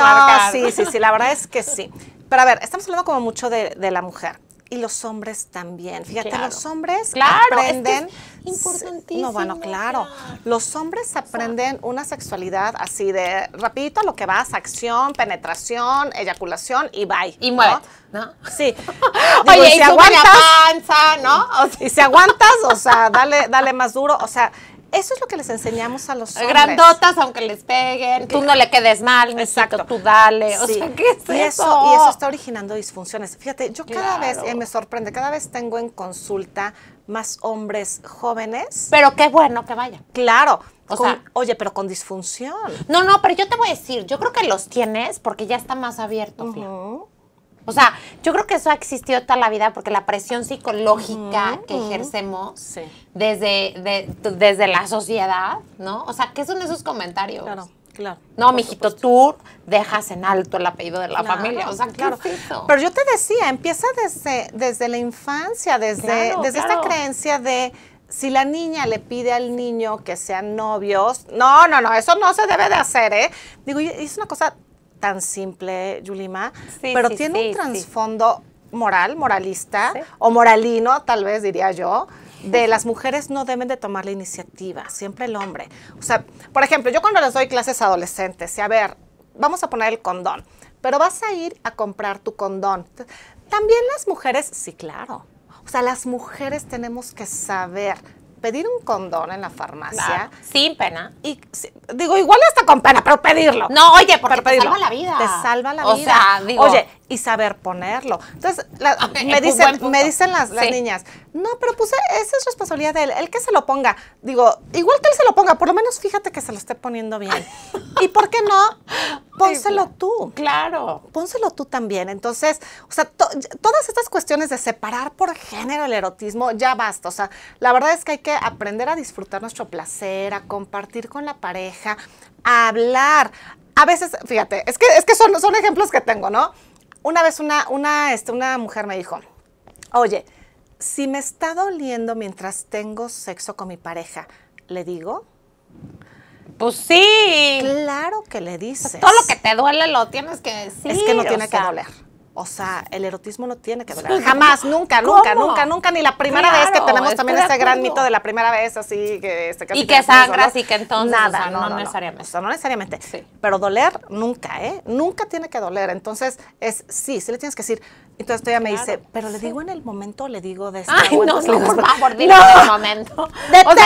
Sí, sí, sí, la verdad es que sí. Pero a ver, estamos hablando como mucho de la mujer y los hombres también. Fíjate, los hombres claro, aprenden. Es no, bueno, claro. Los hombres aprenden una sexualidad así de rapidito lo que vas, acción, penetración, eyaculación y bye. Y muere, ¿no? Sí. Oye, y, si aguantas, ¿no? y si aguantas, o sea, dale, dale más duro. O sea, eso es lo que les enseñamos a los hombres. Grandotas, aunque les peguen, tú no le quedes mal, Exacto. tú dale. O sea, ¿qué es eso? Y eso está originando disfunciones. Fíjate, yo cada vez, eh, me sorprende, cada vez tengo en consulta más hombres jóvenes. Pero qué bueno que vaya. Claro, o sea, oye, pero con disfunción. No, no, pero yo te voy a decir, yo creo que los tienes porque ya está más abierto. O sea, yo creo que eso ha existido toda la vida porque la presión psicológica que ejercemos desde, desde la sociedad, ¿no? O sea, ¿qué son esos comentarios? Claro. Claro. No, mijito, tú dejas en alto el apellido de la familia. O sea, claro. Pero yo te decía, empieza desde, desde la infancia, desde, desde esta creencia de si la niña le pide al niño que sean novios, no, no, no, eso no se debe de hacer, ¿eh? Digo, es una cosa tan simple, Yulima, pero tiene un trasfondo moral, moralista o moralino, tal vez diría yo, de las mujeres no deben de tomar la iniciativa, siempre el hombre. O sea, por ejemplo, yo cuando les doy clases a adolescentes, y a ver, vamos a poner el condón, pero vas a ir a comprar tu condón. También las mujeres, sí, claro. O sea, las mujeres tenemos que saber pedir un condón en la farmacia. sin pena. Y digo, igual hasta con pena, pero pedirlo. No, oye, porque te salva la vida. Te salva la o Sea, digo, oye, y saber ponerlo. Entonces, me, dicen, me dicen las, niñas, no, pero pues e, esa es responsabilidad de él, el que se lo ponga. Digo, igual que él se lo ponga, por lo menos fíjate que se lo esté poniendo bien. ¿Y por qué no? Pónselo tú. Claro. Pónselo tú también. Entonces, o sea, todas estas cuestiones de separar por género el erotismo, ya basta. O sea, la verdad es que hay que aprender a disfrutar nuestro placer, a compartir con la pareja, a hablar. A veces, fíjate, es que, es que son, son ejemplos que tengo, ¿no? Una vez una, una, este, una mujer me dijo, oye, si me está doliendo mientras tengo sexo con mi pareja, ¿le digo? Pues sí. Claro que le dices. todo lo que te duele lo tienes que decir. Es que no tiene que doler. O sea, el erotismo no tiene que doler. Jamás, nunca, nunca, nunca, nunca, ni la primera vez que tenemos también ese gran mito de la primera vez, así que este, Y que sangras y que entonces. Nada, no, necesariamente. O sea, no necesariamente. Pero doler nunca, ¿eh? Nunca tiene que doler. Entonces, es sí, sí le tienes que decir. Entonces ella me dice, pero le digo en el momento, le digo de este Ay, no, no, por favor, dilo en el este momento. ¡Deténlo!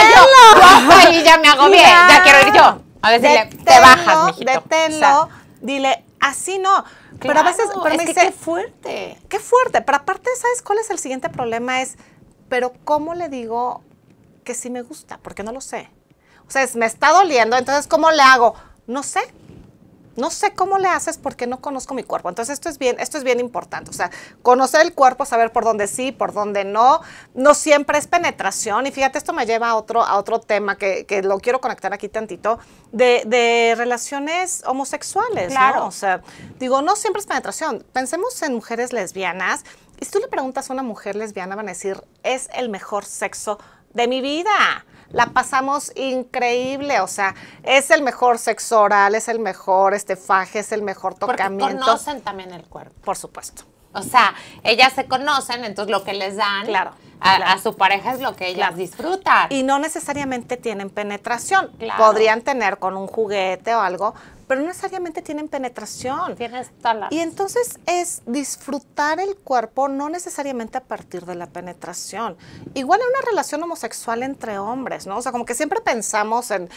O sea, ahí ya me hago bien. ya quiero ir yo. A ver si te bajas, mijito. Deténlo, dile, Así no. pero a veces pero me dice, qué fuerte. Qué fuerte. Pero aparte, ¿sabes cuál es el siguiente problema? Es, pero ¿cómo le digo que sí me gusta? Porque no lo sé. O sea, me está doliendo, entonces ¿cómo le hago? No sé, no sé cómo le haces porque no conozco mi cuerpo. Entonces esto es bien, esto es bien importante. O sea, conocer el cuerpo, saber por dónde sí, por dónde no. No siempre es penetración. Y fíjate, esto me lleva a otro, a otro tema que, lo quiero conectar aquí tantito, de, relaciones homosexuales. Claro. ¿no? O sea, digo, no siempre es penetración. Pensemos en mujeres lesbianas. Y si tú le preguntas a una mujer lesbiana, van a decir, es el mejor sexo de mi vida la pasamos increíble, o sea, es el mejor sexo oral, es el mejor estefaje, es el mejor tocamiento. Porque conocen también el cuerpo. Por supuesto. O sea, ellas se conocen, entonces lo que les dan a, su pareja es lo que ellas disfrutan. Y no necesariamente tienen penetración. Podrían tener con un juguete o algo, pero no necesariamente tienen penetración. Tienes Y entonces es disfrutar el cuerpo, no necesariamente a partir de la penetración. Igual en una relación homosexual entre hombres, ¿no? O sea, como que siempre pensamos en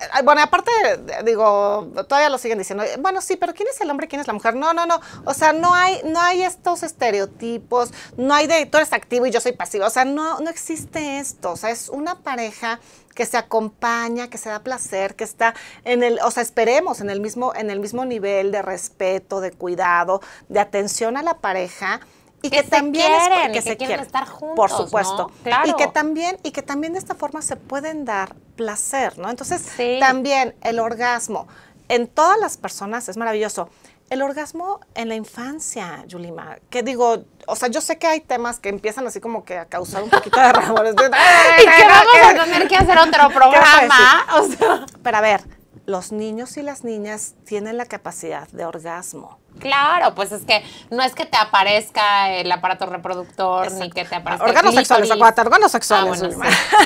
eh, eh, bueno, aparte, eh, digo, todavía lo siguen diciendo, bueno, sí, pero ¿quién es el hombre, quién es la mujer? No, no, no, o sea, no hay, no hay estos estereotipos, no hay de tú eres activo y yo soy pasivo, o sea, no, no existe esto, o sea, es una pareja que se acompaña, que se da placer, que está en el, o sea, esperemos en el mismo, en el mismo nivel de respeto, de cuidado, de atención a la pareja, y que, también quieren, que, se quieren, estar juntos, por supuesto, y que también y que también de esta forma se pueden dar placer, ¿no? Entonces también el orgasmo en todas las personas es maravilloso. El orgasmo en la infancia, Yulima, que digo, o sea, yo sé que hay temas que empiezan así como que a causar un poquito de rabores. y que vamos a tener que hacer otro programa. O sea. Pero a ver, los niños y las niñas tienen la capacidad de orgasmo. Claro, pues es que no es que te aparezca el aparato reproductor ni que te aparezca órganos sexuales, acuérdate, órganos sexuales.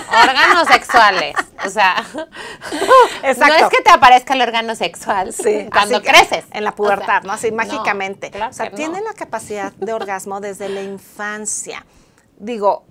Ah, órganos sexuales, o sea, no es que te aparezca el órgano sexual sí, cuando creces, en la pubertad, ¿no? Así mágicamente. o sea, tienen la capacidad de orgasmo desde la infancia. Digo,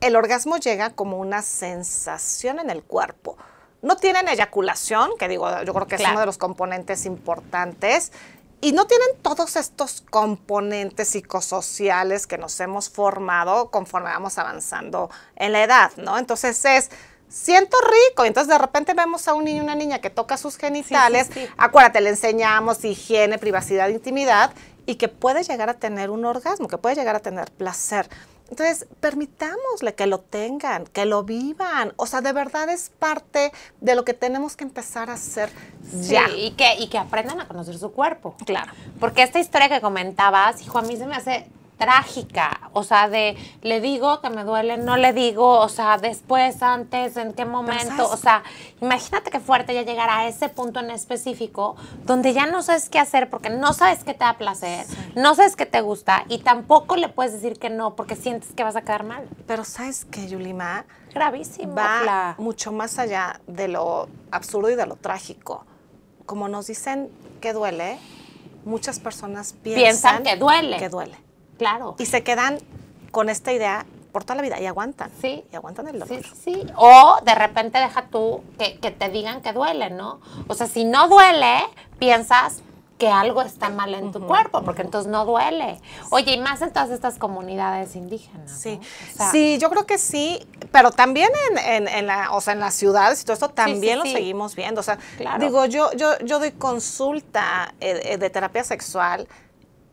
el orgasmo llega como una sensación en el cuerpo no tienen eyaculación, que digo, yo creo que es uno de los componentes importantes, y no tienen todos estos componentes psicosociales que nos hemos formado conforme vamos avanzando en la edad, ¿no? Entonces es siento rico. entonces de repente vemos a un niño y una niña que toca sus genitales. Acuérdate, le enseñamos higiene, privacidad, intimidad y que puede llegar a tener un orgasmo, que puede llegar a tener placer. Entonces, permitámosle que lo tengan, que lo vivan. O sea, de verdad es parte de lo que tenemos que empezar a hacer ya. Y que, y que aprendan a conocer su cuerpo. Claro. Porque esta historia que comentabas, hijo, a mí se me hace trágica, o sea, de le digo que me duele, no le digo, o sea, después, antes, en qué momento, o sea, imagínate qué fuerte ya llegar a ese punto en específico donde ya no sabes qué hacer porque no sabes qué te da placer, no sabes qué te gusta y tampoco le puedes decir que no porque sientes que vas a quedar mal. Pero sabes que, Yulima, gravísimo. Va mucho más allá de lo absurdo y de lo trágico. Como nos dicen que duele, muchas personas piensan, Que duele. Claro. Y se quedan con esta idea por toda la vida y aguantan. Sí. Y aguantan el dolor. Sí, sí. O de repente deja tú que, te digan que duele, ¿no? O sea, si no duele, piensas que algo está mal en tu cuerpo, porque entonces no duele. Oye, y más en todas estas comunidades indígenas. Sí, sí yo creo que sí, pero también en, la, o en las ciudades y todo esto también lo seguimos viendo. O sea, digo, yo, yo, yo doy consulta eh, eh, de terapia sexual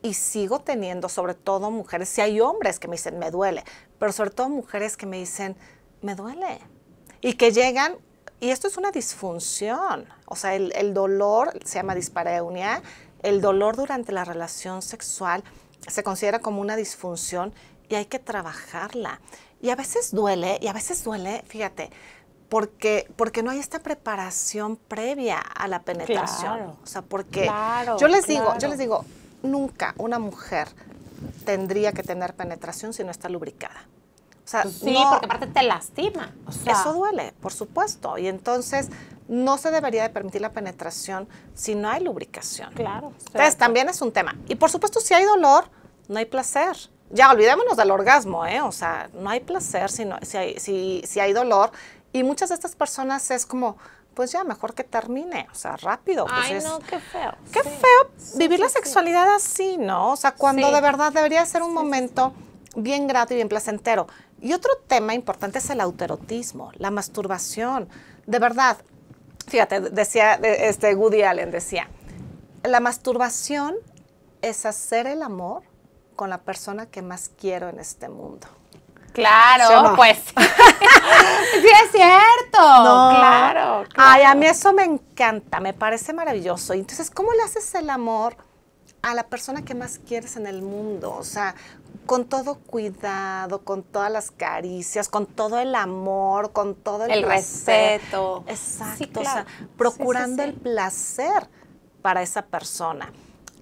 y sigo teniendo, sobre todo mujeres, si hay hombres que me dicen me duele, pero sobre todo mujeres que me dicen me duele y que llegan, y esto es una disfunción, o sea, el, dolor se llama dispareunia, el dolor durante la relación sexual se considera como una disfunción y hay que trabajarla. Y a veces duele, y a veces duele, fíjate, porque, porque no hay esta preparación previa a la penetración. o sea, porque yo les digo, yo les digo, nunca una mujer tendría que tener penetración si no está lubricada. O sea, pues sí, porque aparte te lastima. eso duele, por supuesto. Y entonces no se debería de permitir la penetración si no hay lubricación. Claro. Entonces también es un tema. Y por supuesto, si hay dolor, no hay placer. Ya olvidémonos del orgasmo, ¿eh? O sea, no hay placer si, si hay dolor. Y muchas de estas personas es como, pues ya mejor que termine, o sea, rápido. Pues Ay, no, qué feo. Qué feo vivir la sexualidad así, ¿no? O sea, cuando de verdad debería ser un momento bien grato y bien placentero. Y otro tema importante es el autoerotismo, la masturbación. De verdad, fíjate, decía este Woody Allen, decía, la masturbación es hacer el amor con la persona que más quiero en este mundo. Claro, pues. sí, es cierto. No. Claro, Ay, a mí eso me encanta, me parece maravilloso. Entonces, ¿cómo le haces el amor a la persona que más quieres en el mundo? O sea, con todo cuidado, con todas las caricias, con todo el amor, con todo el, respeto. Exacto, o sea, procurando el placer para esa persona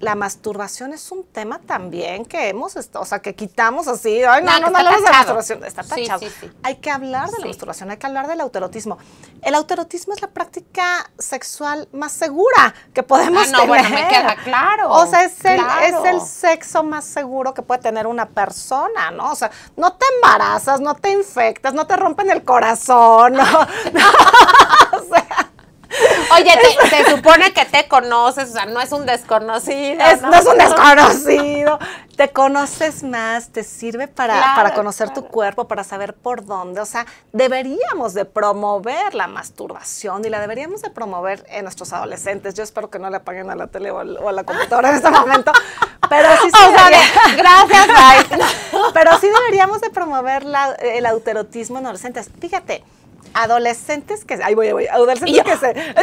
la masturbación es un tema también que hemos, o sea, que quitamos así, ay, no, no, no, hablamos de masturbación, está tachado. Hay que hablar de la masturbación, hay que hablar del autoerotismo. El autoerotismo es la práctica sexual más segura que podemos ah, no, Bueno, me queda claro. O sea, es el, sexo más seguro que puede tener una persona, ¿no? O sea, no te embarazas, no te infectas, no te rompen el corazón, no. Oye, te, se supone que te conoces, o sea, no es un desconocido. ¿no? es un desconocido. te conoces más, te sirve para, conocer tu cuerpo, para saber por dónde. O sea, deberíamos de promover la masturbación y la deberíamos de promover en nuestros adolescentes. Yo espero que no le apaguen a la tele o, a la computadora en este momento. Pero sí, gracias, Pero sí deberíamos de promover el autoerotismo en adolescentes. Fíjate, adolescentes que, ay, voy, voy, adolescentes que se,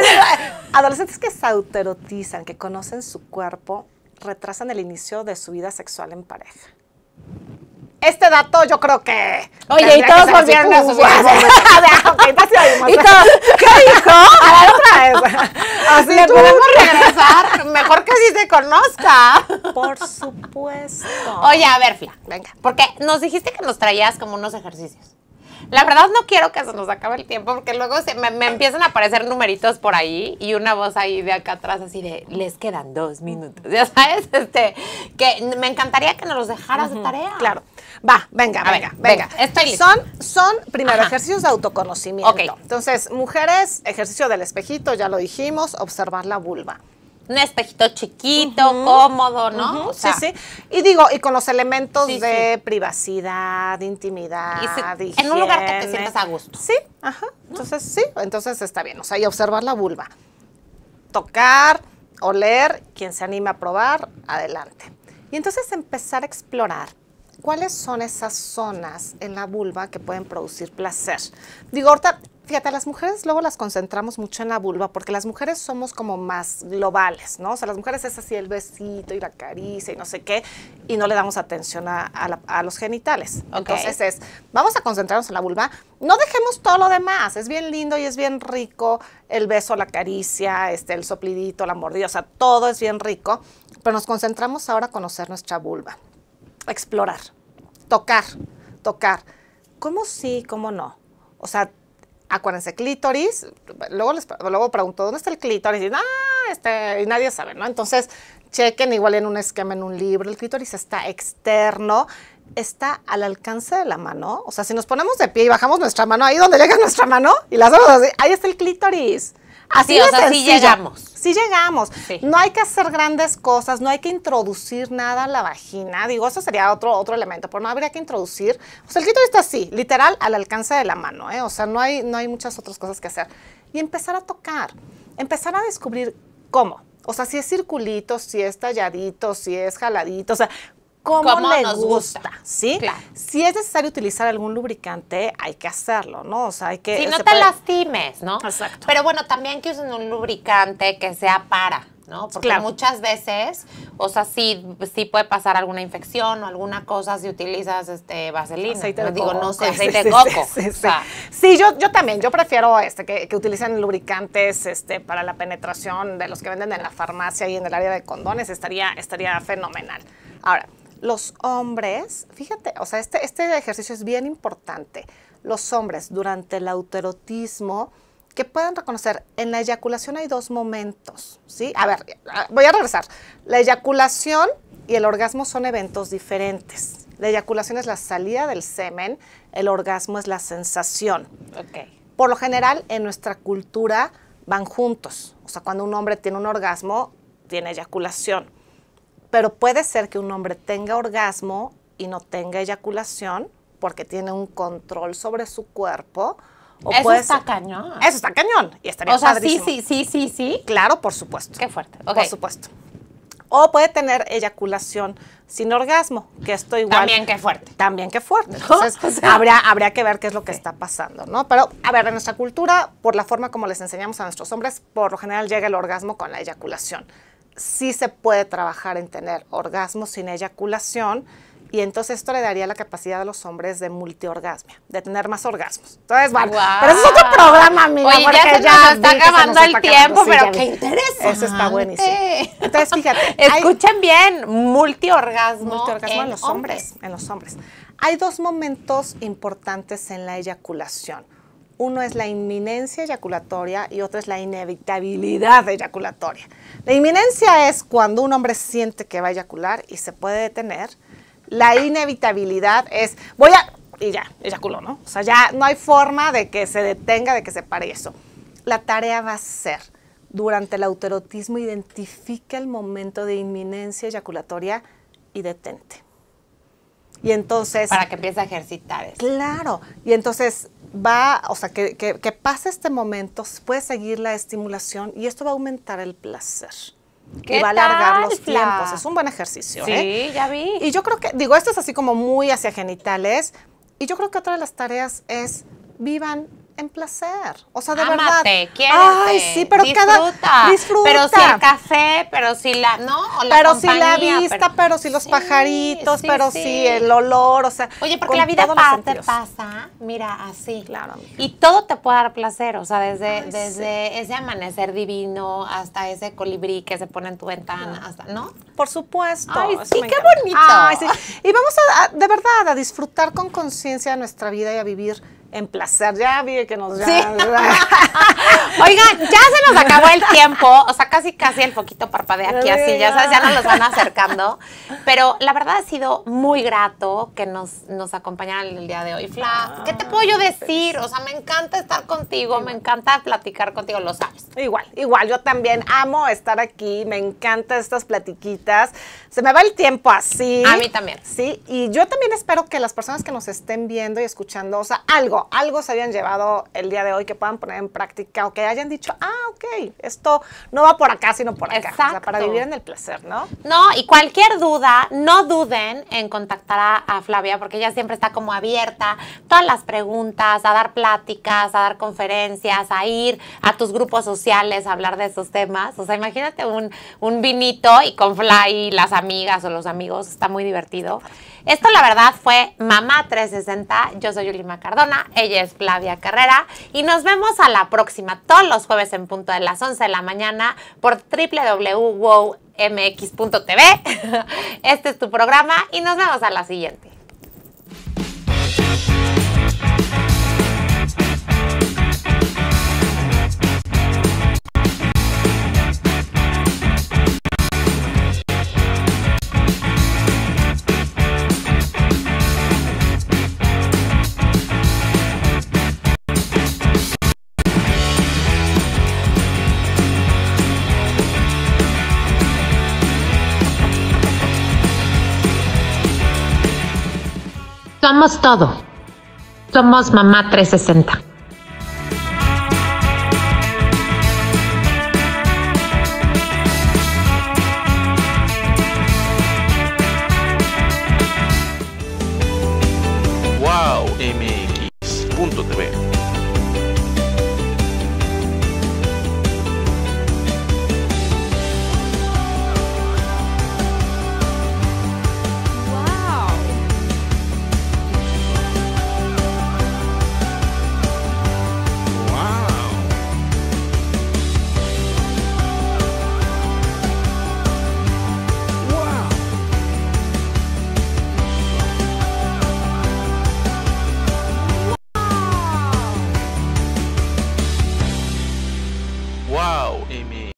adolescentes que se autorotizan, que conocen su cuerpo, retrasan el inicio de su vida sexual en pareja. Este dato yo creo que... Oye, y todos volvieron a su Y todos, ¿qué dijo? A la otra vez. Así podemos regresar? Mejor que sí se conozca. Por supuesto. Oye, a ver, Fla, venga. Porque nos dijiste que nos traías como unos ejercicios. La verdad no quiero que se nos acabe el tiempo porque luego se, me, empiezan a aparecer numeritos por ahí y una voz ahí de acá atrás así de, les quedan dos minutos. Ya sabes, este, que me encantaría que nos los dejaras de tarea. Claro. Va, venga, venga, venga, Son, son primero, ejercicios de autoconocimiento. Entonces, mujeres, ejercicio del espejito, ya lo dijimos, observar la vulva un espejito chiquito, cómodo, ¿no? sí, sí. Y digo, y con los elementos de privacidad, intimidad, En un lugar que te sientas a gusto. Sí, ajá. Entonces, sí, entonces está bien. O sea, y observar la vulva. Tocar, oler, quien se anime a probar, adelante. Y entonces empezar a explorar cuáles son esas zonas en la vulva que pueden producir placer. Digo, ahorita Fíjate, las mujeres luego las concentramos mucho en la vulva porque las mujeres somos como más globales, ¿no? O sea, las mujeres es así el besito y la caricia y no sé qué y no le damos atención a, los genitales. Entonces es, vamos a concentrarnos en la vulva, no dejemos todo lo demás, es bien lindo y es bien rico el beso, la caricia, este, el soplidito, la mordida, o sea, todo es bien rico, pero nos concentramos ahora a conocer nuestra vulva, explorar, tocar, tocar. ¿Cómo sí, cómo no? O sea, acuérdense, clítoris, luego, les, luego pregunto, ¿dónde está el clítoris? Y, ah, este, y nadie sabe, ¿no? Entonces, chequen igual en un esquema, en un libro, el clítoris está externo, está al alcance de la mano, o sea, si nos ponemos de pie y bajamos nuestra mano, ahí donde llega nuestra mano, y la hacemos así, ahí está el clítoris. Así, o sea, llegamos. llegamos. No hay que hacer grandes cosas, no hay que introducir nada a la vagina. Digo, eso sería otro, otro elemento, pero no habría que introducir. O sea, el quito está así, literal, al alcance de la mano, ¿eh? O sea, no hay, no hay muchas otras cosas que hacer. Y empezar a tocar, empezar a descubrir cómo. O sea, si es circulito, si es talladito, si es jaladito, o sea, como nos gusta, ¿sí? Si es necesario utilizar algún lubricante, hay que hacerlo, ¿no? O sea, hay que... Si no te lastimes, ¿no? Exacto. Pero bueno, también que usen un lubricante que sea para, ¿no? Porque muchas veces, o sea, sí, puede pasar alguna infección o alguna cosa si utilizas este vaselina. Aceite de digo, no sé, aceite coco. Sí, yo, yo también, yo prefiero este, que, que, utilicen lubricantes este, para la penetración de los que venden en la farmacia y en el área de condones, estaría, estaría fenomenal. Ahora, los hombres, fíjate, o sea, este, este, ejercicio es bien importante. Los hombres durante el autoerotismo que puedan reconocer, en la eyaculación hay dos momentos, ¿sí? A ver, voy a regresar. La eyaculación y el orgasmo son eventos diferentes. La eyaculación es la salida del semen, el orgasmo es la sensación. Okay. Por lo general, en nuestra cultura van juntos. O sea, cuando un hombre tiene un orgasmo, tiene eyaculación. Pero puede ser que un hombre tenga orgasmo y no tenga eyaculación porque tiene un control sobre su cuerpo. eso está cañón. Eso está cañón. Y estaría o sea, Sí, sí, sí, sí, Claro, por supuesto. Qué fuerte. Por supuesto. O puede tener eyaculación sin orgasmo, que esto igual. También qué fuerte. También qué fuerte. Entonces, habría, que ver qué es lo que está pasando, ¿no? Pero, a ver, en nuestra cultura, por la forma como les enseñamos a nuestros hombres, por lo general llega el orgasmo con la eyaculación sí se puede trabajar en tener orgasmos sin eyaculación y entonces esto le daría la capacidad a los hombres de multiorgasmia, de tener más orgasmos. Entonces, bueno, pero eso es otro programa, mi Oye, ya, está acabando el pues, tiempo, pero qué interesante. Eso está buenísimo. Entonces, fíjate. Escuchen bien, multiorgasmo. en, los hombres, en los hombres. Hay dos momentos importantes en la eyaculación. Uno es la inminencia eyaculatoria y otro es la inevitabilidad eyaculatoria. La inminencia es cuando un hombre siente que va a eyacular y se puede detener. La inevitabilidad es voy a y ya, eyaculó, ¿no? O sea, ya no hay forma de que se detenga, de que se pare eso. La tarea va a ser durante el autoerotismo identifica el momento de inminencia eyaculatoria y detente. Y entonces... Para que empiece a ejercitar eso. Claro. Y entonces va, o sea, que, pase este momento, puede seguir la estimulación y esto va a aumentar el placer. que y va a alargar los tiempos. Es un buen ejercicio. ¿eh? Sí, ya vi. Y yo creo que, digo, esto es así como muy hacia genitales. Y yo creo que otra de las tareas es vivan en placer. O sea, de verdad. ay, sí, pero disfruta, disfruta. Pero si el café, pero si la, ¿no? pero si la vista, pero, si los pajaritos, pero si el olor, o sea. Oye, porque la vida te pasa, mira, así. Claro. Y todo te puede dar placer, o sea, desde desde ese amanecer divino hasta ese colibrí que se pone en tu ventana, hasta, ¿no? Por supuesto. Y qué bonito. y vamos a, de verdad a disfrutar con conciencia nuestra vida y a vivir placer, Ya vi que nos... Ya, sí. Oigan, ya se nos acabó el tiempo. O sea, casi, casi el poquito parpadea aquí así. Ya sabes, ya nos los van acercando. Pero la verdad ha sido muy grato que nos, nos acompañaran el día de hoy. Fla, ah, ¿qué te puedo yo decir? O sea, me encanta estar contigo, me encanta platicar contigo, lo sabes. Igual, igual. Yo también amo estar aquí. Me encanta estas platiquitas. Se me va el tiempo así. A mí también. Sí, y yo también espero que las personas que nos estén viendo y escuchando, o sea, algo algo, se habían llevado el día de hoy que puedan poner en práctica o que hayan dicho, ah, ok, esto no va por acá, sino por acá. para vivir en el placer, ¿no? No, y cualquier duda, no duden en contactar a, Flavia, porque ella siempre está como abierta, todas las preguntas, a dar pláticas, a dar conferencias, a ir a tus grupos sociales a hablar de esos temas. O sea, imagínate un, vinito y con Fly las amigas o los amigos, está muy divertido. Esto la verdad fue Mamá 360, yo soy Yulima Cardona, ella es Flavia Carrera y nos vemos a la próxima todos los jueves en punto de las 11 de la mañana por www.mx.tv. Este es tu programa y nos vemos a la siguiente. Somos todo. Somos Mamá 360.